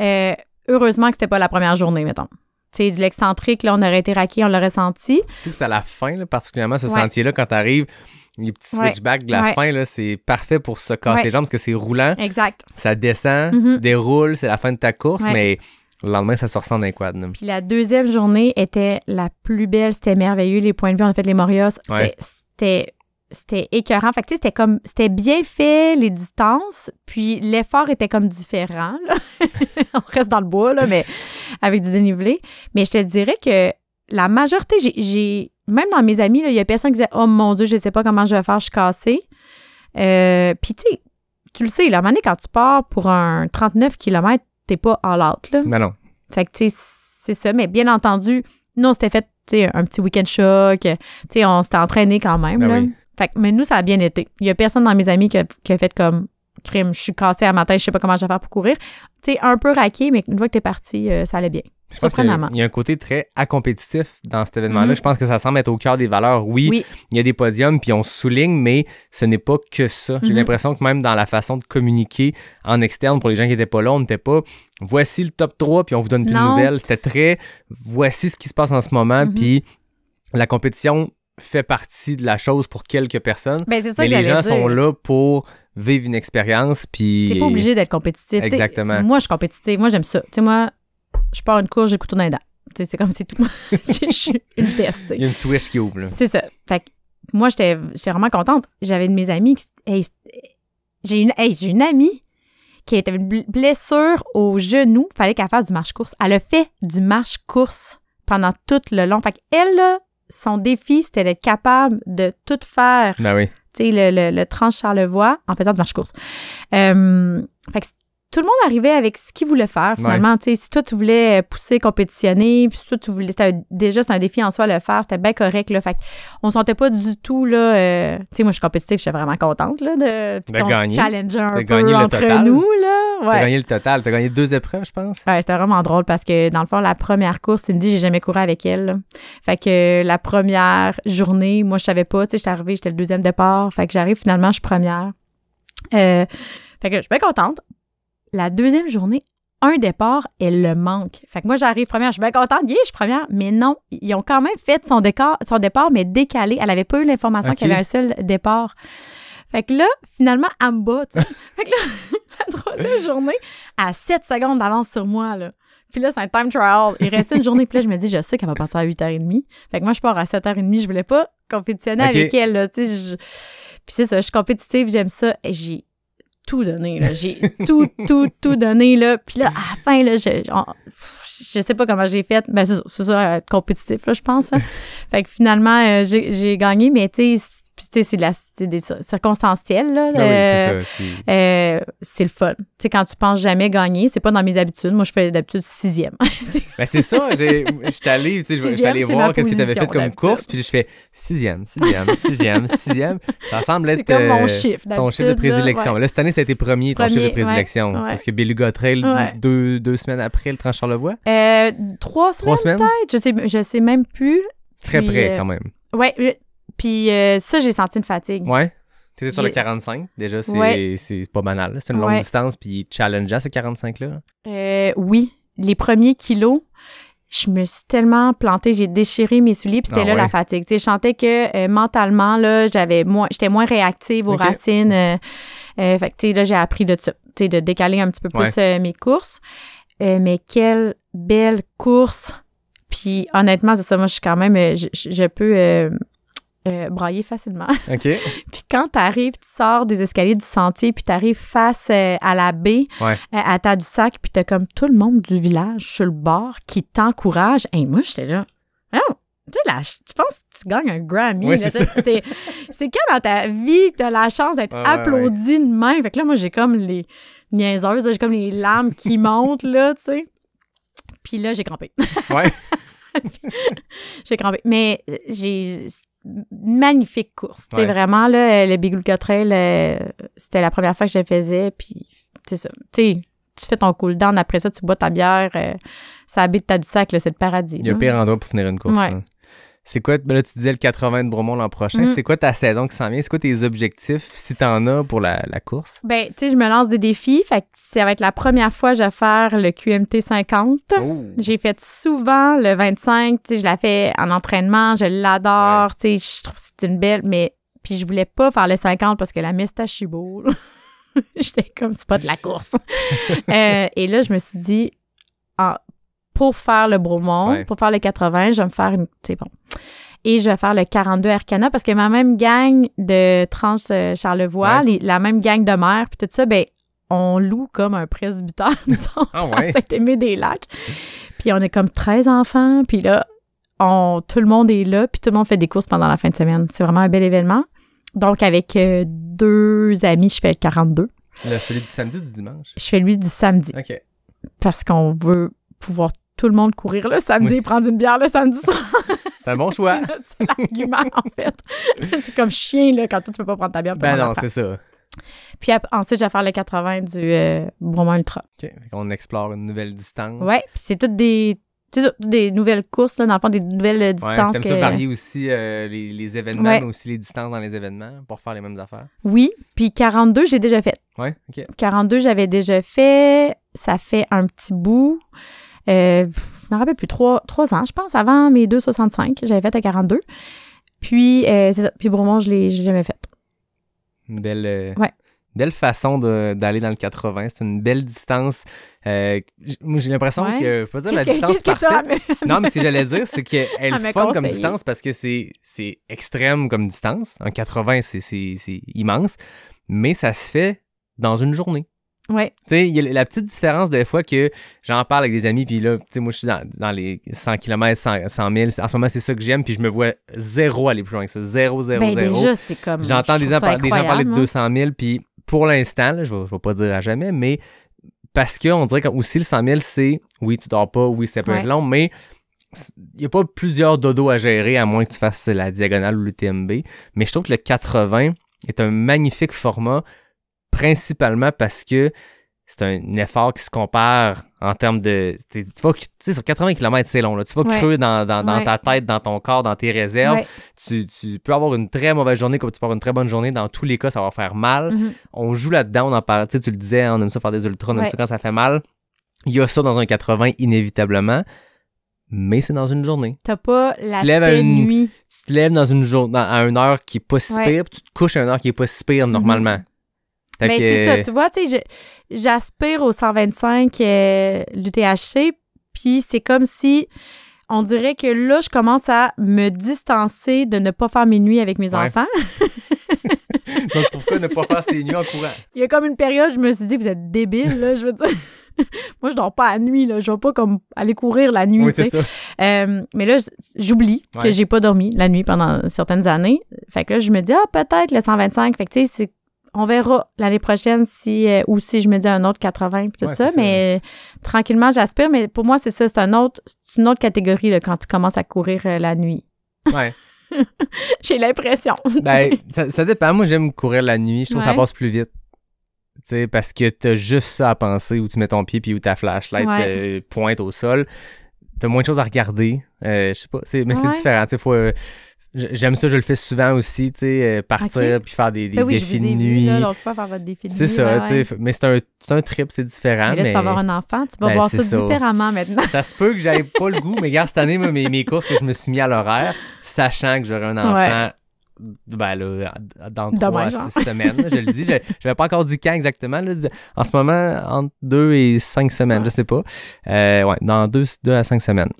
Euh, heureusement que c'était pas la première journée, mettons. Tu sais, du l'excentrique, là, on aurait été raqué, on l'aurait senti. Surtout que c'est à la fin, particulièrement ce sentier-là, quand t'arrives, les petits switchbacks de la fin, là, c'est parfait pour se casser les jambes parce que c'est roulant. Exact. Ça descend, mhm. tu déroules, c'est la fin de ta course, mais le lendemain, ça se ressent d'un quad. Puis la deuxième journée était la plus belle, c'était merveilleux, les points de vue, en fait les Morios. C'était c'était écœurant. Fait que, c'était comme, c'était bien fait, les distances, puis l'effort était comme différent. On reste dans le bois, là, mais avec du dénivelé. Mais je te dirais que la majorité, j'ai, même dans mes amis, il y a personne qui disait, oh mon Dieu, je sais pas comment je vais faire, je suis cassée. Euh, puis, tu sais, tu le sais, la manée, quand tu pars pour un 39 km, t'es pas all out ». là. Non, non. Fait que, tu sais, c'est ça. Mais bien entendu, nous, on s'était fait un petit week-end choc. sais, on s'était entraîné quand même. Ben fait mais nous, ça a bien été. Il y a personne dans mes amis qui a, fait comme crime, je suis cassée à matin, je sais pas comment je vais faire pour courir. Tu sais, un peu raqué, mais une fois que t'es parti, euh, ça allait bien. Surprenamment. Il y a un côté très compétitif dans cet événement-là. Mm-hmm. Je pense que ça semble être au cœur des valeurs. Oui, il y a des podiums, puis on souligne, mais ce n'est pas que ça. J'ai mm-hmm. l'impression que même dans la façon de communiquer en externe, pour les gens qui n'étaient pas là, on n'était pas « voici le top 3, puis on vous donne plus de nouvelles ». C'était très « voici ce qui se passe en ce moment, mm-hmm. puis la compétition fait partie de la chose pour quelques personnes. Ben, les gens sont là pour vivre une expérience. Puis... T'es pas obligé d'être compétitif. Exactement. moi, je suis compétitive. Moi, j'aime ça. Tu sais, moi, je pars une course, j'écoute Tu sais, C'est comme si tout. je suis une peste. Il y a une switch qui ouvre. C'est ça. Fait que moi, j'étais vraiment contente. J'avais de mes amis qui. j'ai une, hey, une amie qui avait une blessure au genou. Fallait qu'elle fasse du marche-course. Elle a fait du marche-course pendant tout le long. Fait qu'elle, son défi, c'était d'être capable de tout faire. Ben oui. Tu sais, le, le, le trans Charlevoix en faisant du marche-course. Euh, fait que tout le monde arrivait avec ce qu'il voulait faire finalement. Si toi, tu voulais euh, pousser, compétitionner, puis si toi, tu voulais. Déjà, c'est un défi en soi le faire, c'était bien correct. Là, fait on sentait pas du tout. là euh, sais moi, je suis compétitive, je suis vraiment contente de, de challenger un peu entre nous. T'as gagné le total. T'as gagné deux épreuves, je pense. Ouais, c'était vraiment drôle parce que dans le fond, la première course, Cindy, j'ai jamais couru avec elle. Fait que la première journée, moi, je savais pas. J'étais arrivée, j'étais le deuxième départ. Fait que j'arrive finalement, je suis première. Euh, fait que je suis bien contente. La deuxième journée, un départ, elle le manque. Fait que moi, j'arrive première, je suis bien contente, yeah, je suis première. Mais non, ils ont quand même fait son, son départ, mais décalé. Elle avait pas eu l'information qu'il y avait un seul départ. Fait que là, finalement, elle me bat. fait que là, la troisième journée, à 7 secondes d'avance sur moi, là. Puis là, c'est un time trial. Il reste une journée. Puis là, je me dis, je sais qu'elle va partir à 8h30. Fait que moi, je pars à 7h30. Je voulais pas compétitionner avec elle, là. Puis c'est ça, je suis compétitive, j'aime ça. Et J'ai tout donné. J'ai tout, tout, tout donné. Là. Puis là, à la fin, là, je, je sais pas comment j'ai fait. mais c'est ça, être compétitif, là, je pense. Hein. Fait que finalement, euh, j'ai gagné, mais tu sais, puis, tu sais, c'est des circonstanciels, là. Ah euh, euh, c'est le fun. Tu sais, quand tu penses jamais gagner, c'est pas dans mes habitudes. Moi, je fais d'habitude sixième. ben, c'est ça. Je allé, tu voir qu'est-ce que tu avais fait comme course, puis je fais sixième, sixième, sixième, sixième. Ça semble être euh, ton chiffre de prédilection. Là, cette année, ça a été premier, ton chiffre de prédilection. Parce que Beluga Trail, deux, semaines après le tranche charlevoix Euh, trois semaines, trois semaines? peut-être. Je sais, sais même plus. Très près, euh, quand même. oui. Puis euh, ça, j'ai senti une fatigue. Ouais. étais sur le 45, déjà, c'est pas banal. C'est une longue distance, puis à ce 45-là. Euh, oui. Les premiers kilos, je me suis tellement plantée, j'ai déchiré mes souliers, puis c'était ah là la fatigue. sais, je sentais que euh, mentalement, là, j'avais moins, j'étais moins réactive aux racines. Euh, fait que, là, j'ai appris de, de décaler un petit peu plus mes courses. mais quelle belle course! Puis honnêtement, c'est ça, moi, je suis quand même, je, je peux euh, broyer facilement. puis quand tu arrives, tu sors des escaliers du sentier, puis tu arrives face euh, à la baie, euh, à ta du sac, puis tu comme tout le monde du village sur le bord qui t'encourage. Et moi, j'étais là. Oh, là, tu penses que tu gagnes un Grammy. c'est quand dans ta vie, tu as la chance d'être ah applaudi de main. Fait que là, moi, j'ai comme les niaiseuses, j'ai comme les larmes qui montent, là, tu sais. Puis là, j'ai crampé. ouais. j'ai crampé. Mais j'ai magnifique course. c'est vraiment, là, le Bigulka Trail, c'était la première fois que je le faisais, puis c'est ça. Tu tu fais ton cool down, après ça, tu bois ta bière, euh, ça habite ta du sac, c'est le paradis. Il y a pire endroit pour finir une course. Hein. C'est quoi, ben là, tu disais le 80 de Bromont l'an prochain. Mm. C'est quoi ta saison qui s'en vient? C'est quoi tes objectifs, si tu en as, pour la, course? Ben, tu sais, je me lance des défis. Fait que ça va être la première fois que je vais faire le QMT 50. J'ai fait souvent le 25. Tu sais, je la fais en entraînement. Je l'adore. Tu sais, je trouve que c'est une belle. Mais, puis je voulais pas faire le 50 parce que la mistache est beau. J'étais comme, c'est pas de la course. Euh, et là, je me suis dit, ah, pour faire le Bromont, pour faire le 80, je vais me faire une. Tu sais, bon et je vais faire le 42 Arcana parce que ma même gang de tranche euh, Charlevoix, la même gang de mères puis tout ça, ben on loue comme un presbytère, disons, ah aimé des lacs. Puis on est comme 13 enfants, puis là, on, tout le monde est là, puis tout le monde fait des courses pendant la fin de semaine. C'est vraiment un bel événement. Donc, avec euh, deux amis, je fais le 42. Le, celui du samedi ou du dimanche? Je fais lui du samedi. OK. Parce qu'on veut pouvoir tout le monde courir le samedi prendre une bière le samedi soir. C'est un bon choix. c'est l'argument, en fait. c'est comme chien, quand toi, tu peux pas prendre ta bière. Ben non, c'est ça. Puis ensuite, j'ai vais faire le 80 du euh, Bromant Ultra. OK. On explore une nouvelle distance. Oui, puis c'est toutes des des nouvelles courses, là, dans le fond, des nouvelles euh, distances. Ouais, ça varier aussi euh, les, événements, aussi les distances dans les événements pour faire les mêmes affaires. Oui, puis 42, j'ai déjà fait. Oui, OK. 42, j'avais déjà fait. Ça fait un petit bout. Euh, je me rappelle plus, trois, trois ans, je pense, avant mes 2,65. J'avais fait à 42. Puis, euh, c'est ça. Puis Bromont, je l'ai jamais fait. Une belle, euh, belle façon d'aller dans le 80. C'est une belle distance. Euh, j'ai l'impression que, je dire la distance parfaite. non, mais ce que j'allais dire, c'est qu'elle est fun comme distance parce que c'est extrême comme distance. En 80, c'est immense. Mais ça se fait dans une journée. Tu sais, il y a la petite différence des fois que j'en parle avec des amis, puis là, tu sais, moi, je suis dans, les 100 km, 100, 000. En ce moment, c'est ça que j'aime, puis je me vois zéro aller plus loin que ça. Zéro, zéro, ben, zéro. c'est comme. J'entends des, gens parler de 200 000, hein. puis pour l'instant, je ne vais pas dire à jamais, mais parce qu'on dirait qu'aussi, aussi le 100 000, c'est oui, tu dors pas, oui, c'est peut long, mais il n'y a pas plusieurs dodos à gérer à moins que tu fasses la diagonale ou l'UTMB. Mais je trouve que le 80 est un magnifique format principalement parce que c'est un effort qui se compare en termes de. Tu vas, sais, sur 80 km, c'est long. Là. Tu vas ouais. dans, ta tête, dans ton corps, dans tes réserves. Tu, peux avoir une très mauvaise journée comme tu peux avoir une très bonne journée. Dans tous les cas, ça va faire mal. Mm-hmm. On joue là-dedans, on en parle. Tu le disais, hein, on aime ça faire des ultras, on aime ça quand ça fait mal. Il y a ça dans un 80 inévitablement, mais c'est dans une journée. T'as pas la une... nuit. Tu te lèves dans une journée à une heure qui est pas si pire, puis tu te couches à une heure qui est pas si pire mm-hmm. normalement. Mais c'est ça, tu vois, tu sais, j'aspire au 125 euh, l'UTHC, puis c'est comme si on dirait que là, je commence à me distancer de ne pas faire mes nuits avec mes enfants. Donc, pourquoi ne pas faire ses nuits en courant? Il y a comme une période, je me suis dit, vous êtes débile, là, je veux dire. Moi, je dors pas à nuit, là. Je vais pas comme aller courir la nuit, tu euh, mais là, j'oublie que j'ai pas dormi la nuit pendant certaines années. Fait que là, je me dis, ah, peut-être le 125. Fait que, tu sais, c'est on verra l'année prochaine si euh, ou si je me dis un autre 80 puis tout ça, mais euh, tranquillement j'aspire. Mais pour moi, c'est ça, c'est un autre, une autre catégorie quand tu commences à courir euh, la nuit. Ouais. J'ai l'impression. ben, ça, dépend. Moi, j'aime courir la nuit. Je trouve que ça passe plus vite. sais parce que tu as juste ça à penser où tu mets ton pied puis où ta flashlight pointe au sol. Tu as moins de choses à regarder. je sais pas. Mais c'est différent. Il faut J'aime ça, je le fais souvent aussi, tu sais, euh, partir puis faire des, des nuit. Ben oui, défis de nuit. L'autre fois, faire votre défi de nuit. C'est ça, tu sais. Mais c'est un, un, trip, c'est différent. Mais là, tu vas avoir un enfant, tu vas ben, voir ça, différemment maintenant. ça se peut que j'aille pas le goût, mais regarde, cette année, mes, mes courses que je me suis mis à l'horaire, sachant que j'aurai un enfant. Ben dans trois six semaines, je le dis. Je n'avais pas encore dit quand exactement. en ce moment, entre deux et cinq semaines, je je sais pas. Euh, ouais, dans deux, deux à cinq semaines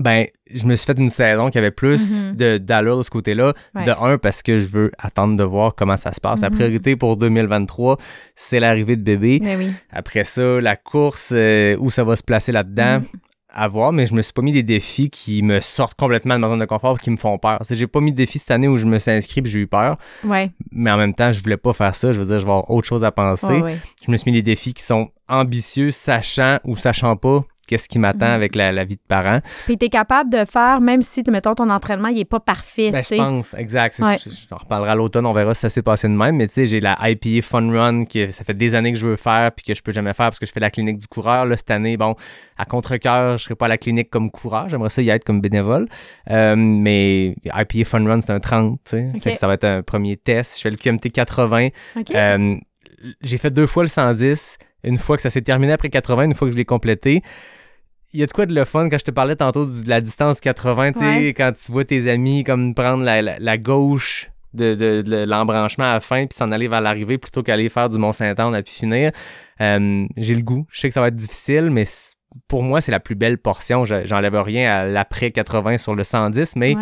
ben, je me suis fait une saison qui avait plus mm de, ce côté-là. De un, parce que je veux attendre de voir comment ça se passe. La mhm. priorité pour 2023, c'est l'arrivée de bébé. Ben Après ça, la course, euh, où ça va se placer là-dedans. Mhm. à voir, mais je me suis pas mis des défis qui me sortent complètement de ma zone de confort, qui me font peur. J'ai pas mis de défis cette année où je me suis inscrit et j'ai eu peur. Mais en même temps, je voulais pas faire ça. Je veux dire, je vais avoir autre chose à penser. Je me suis mis des défis qui sont ambitieux, sachant ou sachant pas qu'est-ce qui m'attend mm. avec la, vie de parent. Puis tu es capable de faire, même si, mettons, ton entraînement, il n'est pas parfait. Ben, je pense, exact. Ouais. Je, reparlerai à l'automne, on verra si ça s'est passé de même. Mais tu sais, j'ai la IPA Fun Run, que ça fait des années que je veux faire, puis que je peux jamais faire parce que je fais la clinique du coureur. Là, cette année, bon, à contre-coeur, je serai pas à la clinique comme coureur. J'aimerais ça y être comme bénévole. Euh, mais IPA Fun Run, c'est un 30, Ça va être un premier test. Je fais le QMT 80. Euh, j'ai fait deux fois le 110 une fois que ça s'est terminé après 80, une fois que je l'ai complété, il y a de quoi de le fun quand je te parlais tantôt de la distance 80, tu quand tu vois tes amis comme prendre la, gauche de, l'embranchement à la fin puis s'en aller vers l'arrivée plutôt qu'aller faire du Mont-Saint-Anne à puis finir. Euh, j'ai le goût. Je sais que ça va être difficile, mais pour moi, c'est la plus belle portion. J'enlève rien à l'après 80 sur le 110, mais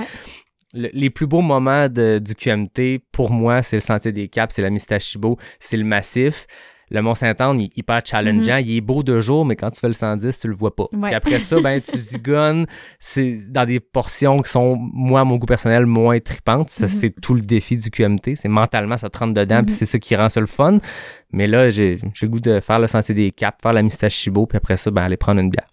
les plus beaux moments du QMT, pour moi, c'est le Sentier des Caps, c'est la Mistachibo, c'est le Massif le Mont-Saint-Anne, il est hyper challengeant. Mhm. Il est beau deux jours, mais quand tu fais le 110, tu le vois pas. Puis après ça, ben, tu zigonnes c'est dans des portions qui sont, moi, à mon goût personnel, moins tripantes. Mhm. C'est tout le défi du QMT. C'est mentalement, ça te rentre dedans, puis mhm. c'est ça qui rend ça le fun. Mais là, j'ai le goût de faire le sentier des caps, faire la mistache chibot, puis après ça, ben, aller prendre une bière.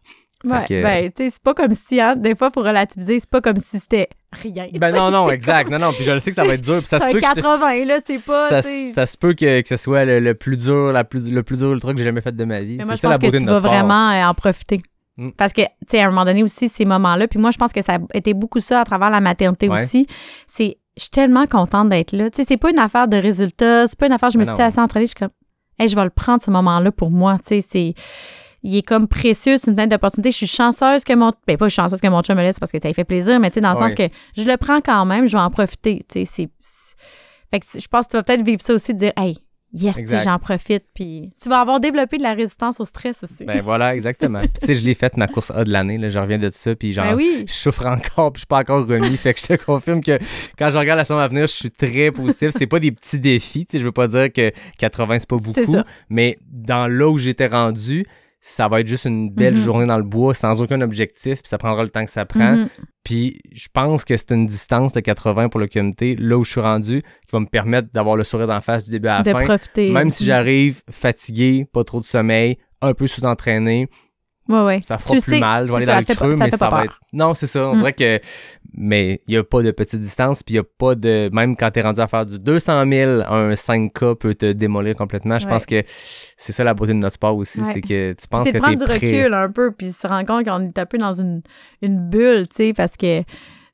Ouais, ben, tu sais, c'est pas comme si, hein, des fois, pour relativiser, c'est pas comme si c'était rien. Ben non, non, exact. Non, non, puis je le sais que ça va être dur. Puis ça se peut 80, là, c'est pas. Ça, ça se peut que, que ce soit le, plus dur, la plus, le plus dur le truc que j'ai jamais fait de ma vie. Mais moi, je pense que tu vas vraiment euh, en profiter. Mm. Parce que, tu sais, à un moment donné aussi, ces moments-là, puis moi, je pense que ça a été beaucoup ça à travers la maternité aussi. C'est, je suis tellement contente d'être là. Tu sais, c'est pas une affaire de résultats, c'est pas une affaire, je me ben suis suis assez entraînée, je suis comme, hey, je vais le prendre ce moment-là pour moi. Tu sais, c'est il est comme précieux, c'est une tête d'opportunité. Je suis chanceuse que mon. Ben, pas chanceuse que mon chum me laisse parce que ça lui fait plaisir, mais tu sais, dans le sens que je le prends quand même, je vais en profiter. Tu sais, Fait que je pense que tu vas peut-être vivre ça aussi, de dire, hey, yes, j'en profite. Puis tu vas avoir développé de la résistance au stress aussi. Ben voilà, exactement. puis tu sais, je l'ai faite, ma course A de l'année. Là, je reviens de ça, puis genre, ben je souffre encore, puis je suis pas encore remis. fait que je te confirme que quand je regarde la semaine à venir, je suis très positif. c'est pas des petits défis. Tu sais, je veux pas dire que 80, c'est pas beaucoup. Mais dans là où j'étais rendu, ça va être juste une belle mhm. journée dans le bois sans aucun objectif, puis ça prendra le temps que ça prend. Mhm. Puis je pense que c'est une distance de 80 pour le comité, là où je suis rendu, qui va me permettre d'avoir le sourire d'en face du début à la fin. Même si j'arrive fatigué, pas trop de sommeil, un peu sous-entraîné, ça fera plus mal, je vais aller dans le creux, mais ça va être. Non, c'est ça. On mm. dirait que. Mais il n'y a pas de petite distance, puis il n'y a pas de. Même quand tu es rendu à faire du 200 000, un 5K peut te démolir complètement. Je pense que c'est ça la beauté de notre sport aussi, c'est que tu penses que. C'est prendre du recul un peu, puis se rendre compte qu'on est un peu dans une, une bulle, tu sais, parce que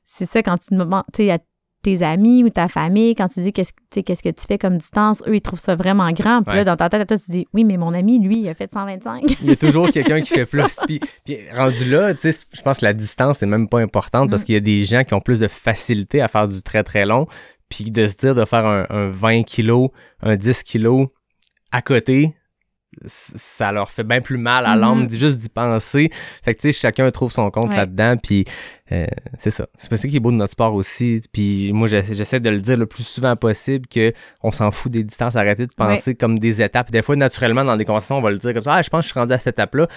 c'est ça quand tu te demandes. Tu sais, tes amis ou ta famille, quand tu dis qu'est-ce, qu'est-ce que tu fais comme distance, eux, ils trouvent ça vraiment grand. Puis là, dans ta tête, tu te dis, oui, mais mon ami, lui, il a fait 125. il y a toujours quelqu'un qui fait plus. Puis, rendu là, je pense que la distance n'est même pas importante parce mm. qu'il y a des gens qui ont plus de facilité à faire du très, très long. Puis de se dire de faire un, 20 kg, un 10 kg à côté, ça leur fait bien plus mal à mm-hmm. l'âme juste d'y penser. Fait que tu sais, chacun trouve son compte là-dedans, puis euh, c'est ça. C'est pas ça qui est beau de notre sport aussi. Puis moi, j'essaie de le dire le plus souvent possible que on s'en fout des distances, arrêtez de penser comme des étapes. Des fois, naturellement, dans des conversations, on va le dire comme ça. Ah, je pense que je suis rendu à cette étape-là.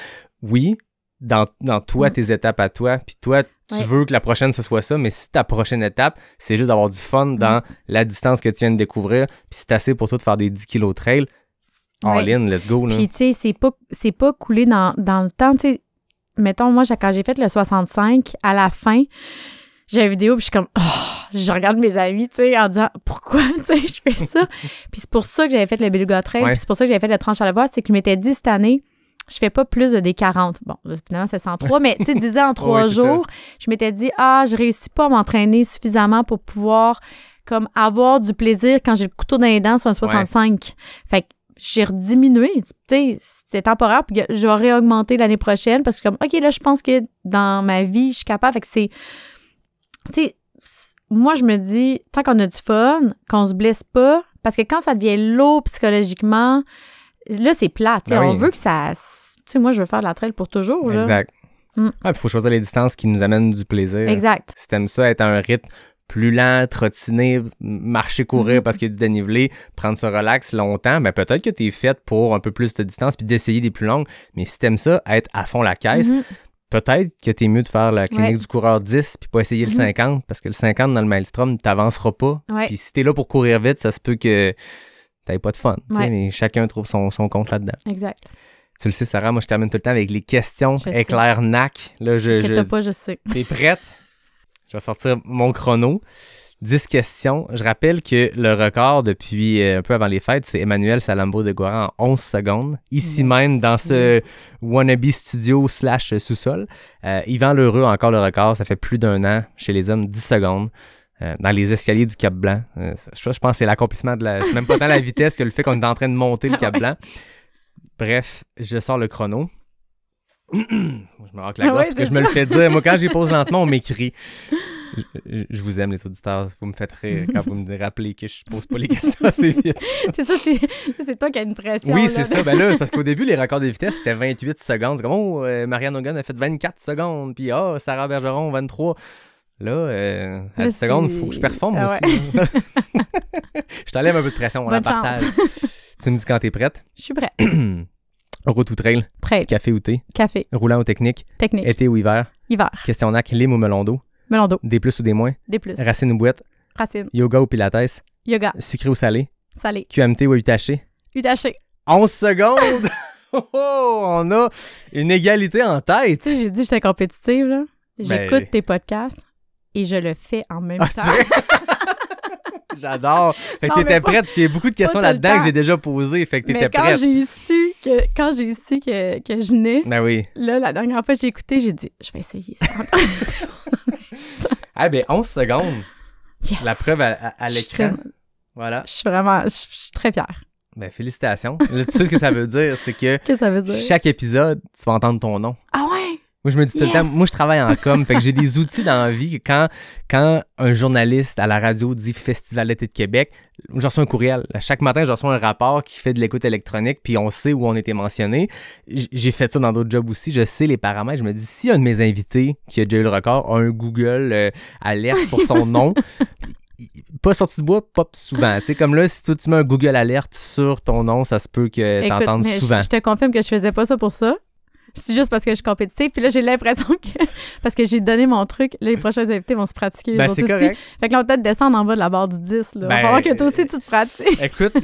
Oui, dans, toi, mm. tes étapes à toi, puis toi, tu veux que la prochaine, ce soit ça, mais si ta prochaine étape, c'est juste d'avoir du fun mm. dans la distance que tu viens de découvrir, puis c'est assez pour toi de faire des 10 kilos trail, all ligne, let's go. Là. Puis, tu sais, c'est pas, pas coulé dans, le temps. Tu sais, mettons, moi, quand j'ai fait le 65, à la fin, j'ai une vidéo, puis je suis comme, oh, je regarde mes amis, tu sais, en disant, pourquoi, tu sais, je fais ça? puis c'est pour ça que j'avais fait le Beluga Trail, puis c'est pour ça que j'avais fait la Tranche à la voix, c'est que je m'étais dit cette année, je fais pas plus de des 40. Bon, finalement, c'est 103, mais tu sais, 10 en trois jours, je m'étais dit, ah, je réussis pas à m'entraîner suffisamment pour pouvoir, comme, avoir du plaisir quand j'ai le couteau dans les dents sur un 65. Fait que j'ai rediminué. Tu c'est temporaire, je vais réaugmenter l'année prochaine parce que, comme, OK, là, je pense que dans ma vie, je suis capable. Fait que c'est. Tu sais, moi, je me dis, tant qu'on a du fun, qu'on se blesse pas, parce que quand ça devient lourd psychologiquement, là, c'est plat. Ben on veut que ça. Tu sais, moi, je veux faire de la trail pour toujours. Exact. Mm. il faut choisir les distances qui nous amènent du plaisir. Exact. Si t'aimes ça, être à un rythme plus lent, trottiner, marcher, courir mm-hmm. parce qu'il y a du dénivelé, prendre ce relax longtemps, mais ben, peut-être que tu es faite pour un peu plus de distance puis d'essayer des plus longues. Mais si tu aimes ça, être à fond la caisse, mm-hmm. peut-être que tu es mieux de faire la clinique du coureur 10 puis pas essayer le 50 mm-hmm. parce que le 50 dans le maelstrom, t'avanceras pas. Puis si es là pour courir vite, ça se peut que n'aies pas de fun. Mais chacun trouve son, compte là-dedans. Exact. Tu le sais, Sarah, moi, je termine tout le temps avec les questions éclair-nac. Là, je. Que je... pas, je sais. Tu es prête? Je vais sortir mon chrono. 10 questions. Je rappelle que le record depuis euh, un peu avant les fêtes, c'est Emmanuel Salambo de Guaran en 11 secondes, ici même dans ce wannabe studio slash sous-sol. Euh, Yvan Lheureux a encore le record, ça fait plus d'un an chez les hommes, 10 secondes. Euh, dans les escaliers du Cap Blanc. je, je pense que c'est l'accomplissement de la. C'est même pas tant la vitesse que le fait qu'on est en train de monter le Cap Blanc. Bref, je sors le chrono je me racle la ah parce que je me le fais dire. Moi, quand j'y pose lentement, on m'écrit. Je, vous aime, les auditeurs. Vous me faites rire quand vous me rappelez que je pose pas les questions assez vite. c'est ça, c'est toi qui as une pression. Oui, c'est ça. Ben là, parce qu'au début, les records de vitesse, c'était 28 secondes. Comme, oh, euh, Marianne Hogan a fait 24 secondes. Puis, oh, Sarah Bergeron, 23. Là, euh, à 10 secondes, il faut que je performe ah aussi. je t'enlève un peu de pression. On la partage. tu me dis quand t'es prête? Je suis prête. Route ou trail? Trail. Café ou thé? Café. Roulant ou technique? Technique. Été ou hiver? Hiver. Questionnac, lime ou melando Melando. Des plus ou des moins? Des plus. Racine ou bouette? Racine. Yoga ou pilates? Yoga. Sucré ou salé? Salé. QMT ou utaché Utaché. 11 secondes! Oh, oh, oh, on a une égalité en tête! Tu sais, j'ai dit que j'étais compétitive, là. Ben J'écoute tes podcasts et je le fais en même ah, temps. J'adore. Fait que t'étais prête, parce qu'il y a beaucoup de questions là-dedans que j'ai déjà posées. Fait que t'étais prête. Quand j'ai su que quand j'ai su que, je venais, ben oui. là, la dernière fois que j'ai écouté, j'ai dit je vais essayer ah ben 11 secondes. Yes. La preuve à, l'écran. Voilà. Je suis vraiment. Je, suis très fière. Ben, félicitations. tu sais ce que ça veut dire, c'est que, chaque épisode, tu vas entendre ton nom. Ah moi, je me dis tout le temps, moi, je travaille en com, fait que j'ai des outils dans la vie. Quand, quand un journaliste à la radio dit Festival d'été de Québec, j'en reçois un courriel. Chaque matin, je reçois un rapport qui fait de l'écoute électronique, puis on sait où on était mentionné. J'ai fait ça dans d'autres jobs aussi. Je sais les paramètres. Je me dis, si un de mes invités qui a déjà eu le record a un Google euh, alerte pour son nom, pas sorti de bois pop souvent. tu sais, comme là, si toi, tu mets un Google alerte sur ton nom, ça se peut que t'entendes souvent. je te confirme que je faisais pas ça pour ça c'est juste parce que je suis compétitive. Puis là, j'ai l'impression que parce que j'ai donné mon truc, les prochains invités vont se pratiquer. Ben, c'est correct. Fait que là, on va peut-être descendre en bas de la barre du 10. Là. Ben, que toi aussi, tu te pratiques. Écoute,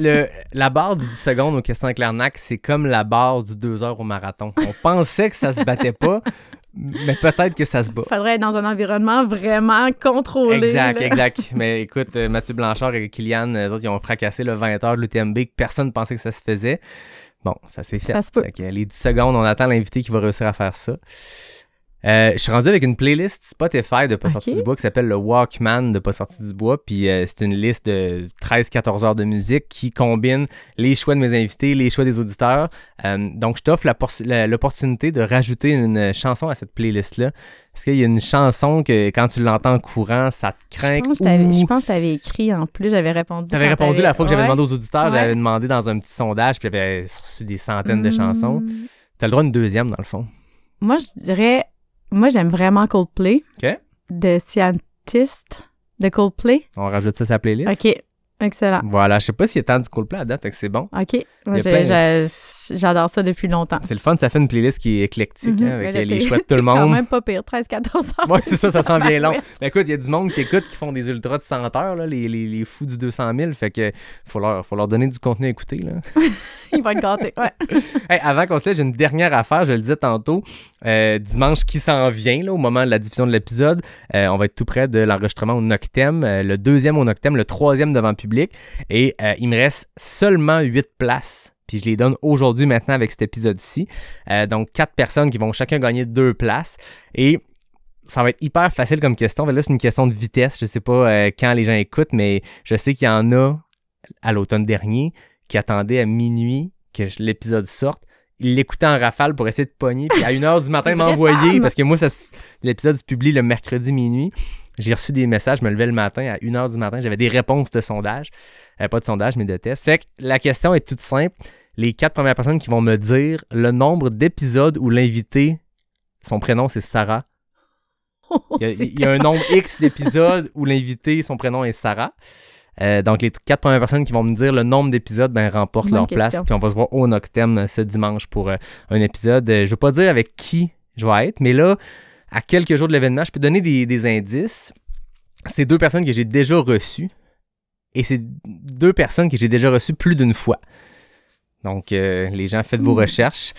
la barre du 10 secondes aux questions avec c'est comme la barre du 2 heures au marathon. On pensait que ça se battait pas, mais peut-être que ça se bat. Faudrait être dans un environnement vraiment contrôlé. Exact, exact. Mais écoute, euh, Mathieu Blanchard et Kylian, eux autres, ils ont fracassé le 20h de l'UTMB personne ne pensait que ça se faisait. Bon, ça c'est fait. Ça les 10 secondes, on attend l'invité qui va réussir à faire ça. Euh, je suis rendu avec une playlist Spotify de Pas sorti du bois qui s'appelle le Walkman de Pas sorti du bois. Puis euh, c'est une liste de 13-14 heures de musique qui combine les choix de mes invités, les choix des auditeurs. Euh, donc je t'offre l'opportunité de rajouter une chanson à cette playlist-là. Est-ce qu'il y a une chanson que quand tu l'entends courant, ça te craint? Je pense que tu avais écrit en plus, j'avais répondu. Tu répondu la fois que j'avais demandé aux auditeurs, j'avais demandé dans un petit sondage, puis j'avais reçu des centaines de chansons. Mm. Tu as le droit à une deuxième, dans le fond. Moi, je dirais, moi, j'aime vraiment Coldplay. OK. De Scientist, de Coldplay. On rajoute ça à sa playlist. OK. Excellent. Voilà, je sais pas s'il a tant du Coldplay à date, c'est bon. OK. j'adore ça depuis longtemps. C'est le fun, ça fait une playlist qui est éclectique, mhm. hein, avec ben, les choix de tout le monde. même pas pire, 13-14 heures. Oui, c'est ça, ça sent bien long. Ben, écoute, il y a du monde qui écoute, qui font des ultras de 100 heures, là, les, les, les, fous du 200 000, fait que faut leur, faut leur donner du contenu à écouter. Là. Ils vont être gâtés, ouais. avant qu'on se laisse, j'ai une dernière affaire, je le disais tantôt, euh, dimanche qui s'en vient, là, au moment de la diffusion de l'épisode, euh, on va être tout près de l'enregistrement au Noctem, euh, le deuxième au Noctem, le troisième devant public et euh, il me reste seulement 8 places. Puis je les donne aujourd'hui maintenant avec cet épisode-ci. Euh, donc, 4 personnes qui vont chacun gagner 2 places. Et ça va être hyper facile comme question. Mais là, c'est une question de vitesse. Je sais pas euh, quand les gens écoutent, mais je sais qu'il y en a à l'automne dernier qui attendaient à minuit que l'épisode sorte il l'écoutait en rafale pour essayer de pogner. Puis à 1h du matin, m'envoyer, parce que moi, ça, l'épisode se publie le mercredi minuit. J'ai reçu des messages, je me levais le matin à 1h du matin, j'avais des réponses de sondage. Euh, pas de sondage, mais de tests. Fait que la question est toute simple. Les quatre premières personnes qui vont me dire le nombre d'épisodes où l'invité, son prénom c'est Sarah. il y a un nombre X d'épisodes où l'invité, son prénom est Sarah. Euh, donc, les quatre premières personnes qui vont me dire le nombre d'épisodes ben, remportent leur place. Puis on va se voir au Noctem euh, ce dimanche pour euh, un épisode. Je ne veux pas dire avec qui je vais être, mais là, à quelques jours de l'événement, je peux donner des, indices. C'est deux personnes que j'ai déjà reçues. Et c'est deux personnes que j'ai déjà reçues plus d'une fois. Donc, les gens, faites vos mmh. recherches.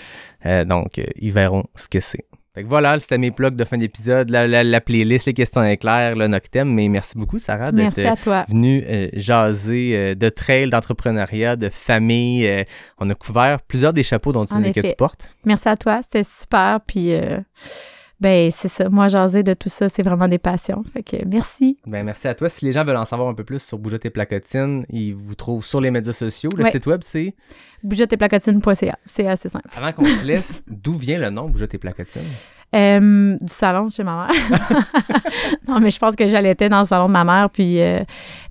donc, ils verront ce que c'est voilà, c'était mes plugs de fin d'épisode, la, la, playlist, les questions éclairs, le Noctem. Mais merci beaucoup, Sarah, d'être venue euh, jaser euh, de trail, d'entrepreneuriat, de famille. Euh, on a couvert plusieurs des chapeaux dont tu, que tu portes. Merci à toi, c'était super. Puis ben, c'est ça. Moi, jaser de tout ça, c'est vraiment des passions. Fait que merci. Ben, merci à toi. Si les gens veulent en savoir un peu plus sur Bougeot et Placotine, ils vous trouvent sur les médias sociaux. Le site web, c'est placotine.ca. C'est assez simple. Avant qu'on se laisse, d'où vient le nom Bougeot et Placotine? Euh, du salon chez ma mère. non, mais je pense que j'allaitais dans le salon de ma mère. Puis, euh,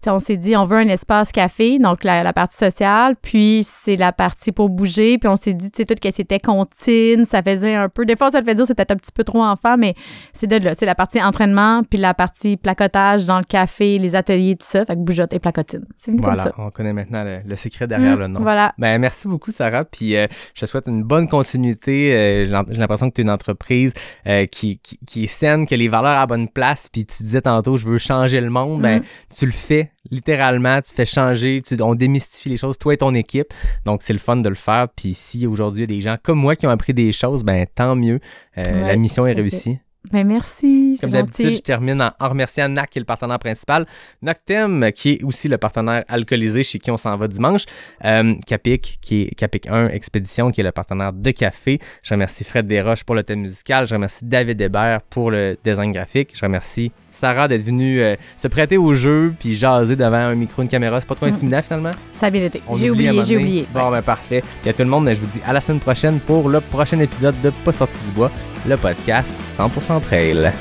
on s'est dit, on veut un espace café, donc la, partie sociale, puis c'est la partie pour bouger. Puis, on s'est dit, tu sais, tout que c'était contine, ça faisait un peu. Des fois, ça te fait dire, que c'était un petit peu trop enfant, mais c'est de là. C'est la partie entraînement, puis la partie placotage dans le café, les ateliers, tout ça. Fait que bougeotte et placotine. C'est voilà, on connaît maintenant le, secret derrière mmh, le nom. Voilà. Ben, merci beaucoup, Sarah. Puis, euh, je te souhaite une bonne continuité. J'ai l'impression que tu es une entreprise euh, qui, qui, qui, est saine, que les valeurs à bonne place, puis tu disais tantôt, je veux changer le monde, ben, mm-hmm. tu le fais littéralement, tu fais changer, tu, on démystifie les choses, toi et ton équipe. Donc, c'est le fun de le faire. Puis si aujourd'hui, il y a des gens comme moi qui ont appris des choses, ben tant mieux. Euh, la mission est réussie. Ben, merci. Comme d'habitude, je termine en, remerciant NAC, qui est le partenaire principal. Noctem, qui est aussi le partenaire alcoolisé chez qui on s'en va dimanche. Euh, Capic, qui est Capic 1 Expédition, qui est le partenaire de Café. Je remercie Fred Desroches pour le thème musical. Je remercie David Hébert pour le design graphique. Je remercie Sarah d'être venue euh, se prêter au jeu puis jaser devant un micro, une caméra. C'est pas trop intimidant finalement? Ça a bien été. J'ai oublié, j'ai oublié. Bon, ben parfait. y à tout le monde, je vous dis à la semaine prochaine pour le prochain épisode de Pas sorti du bois, le podcast 100% trail.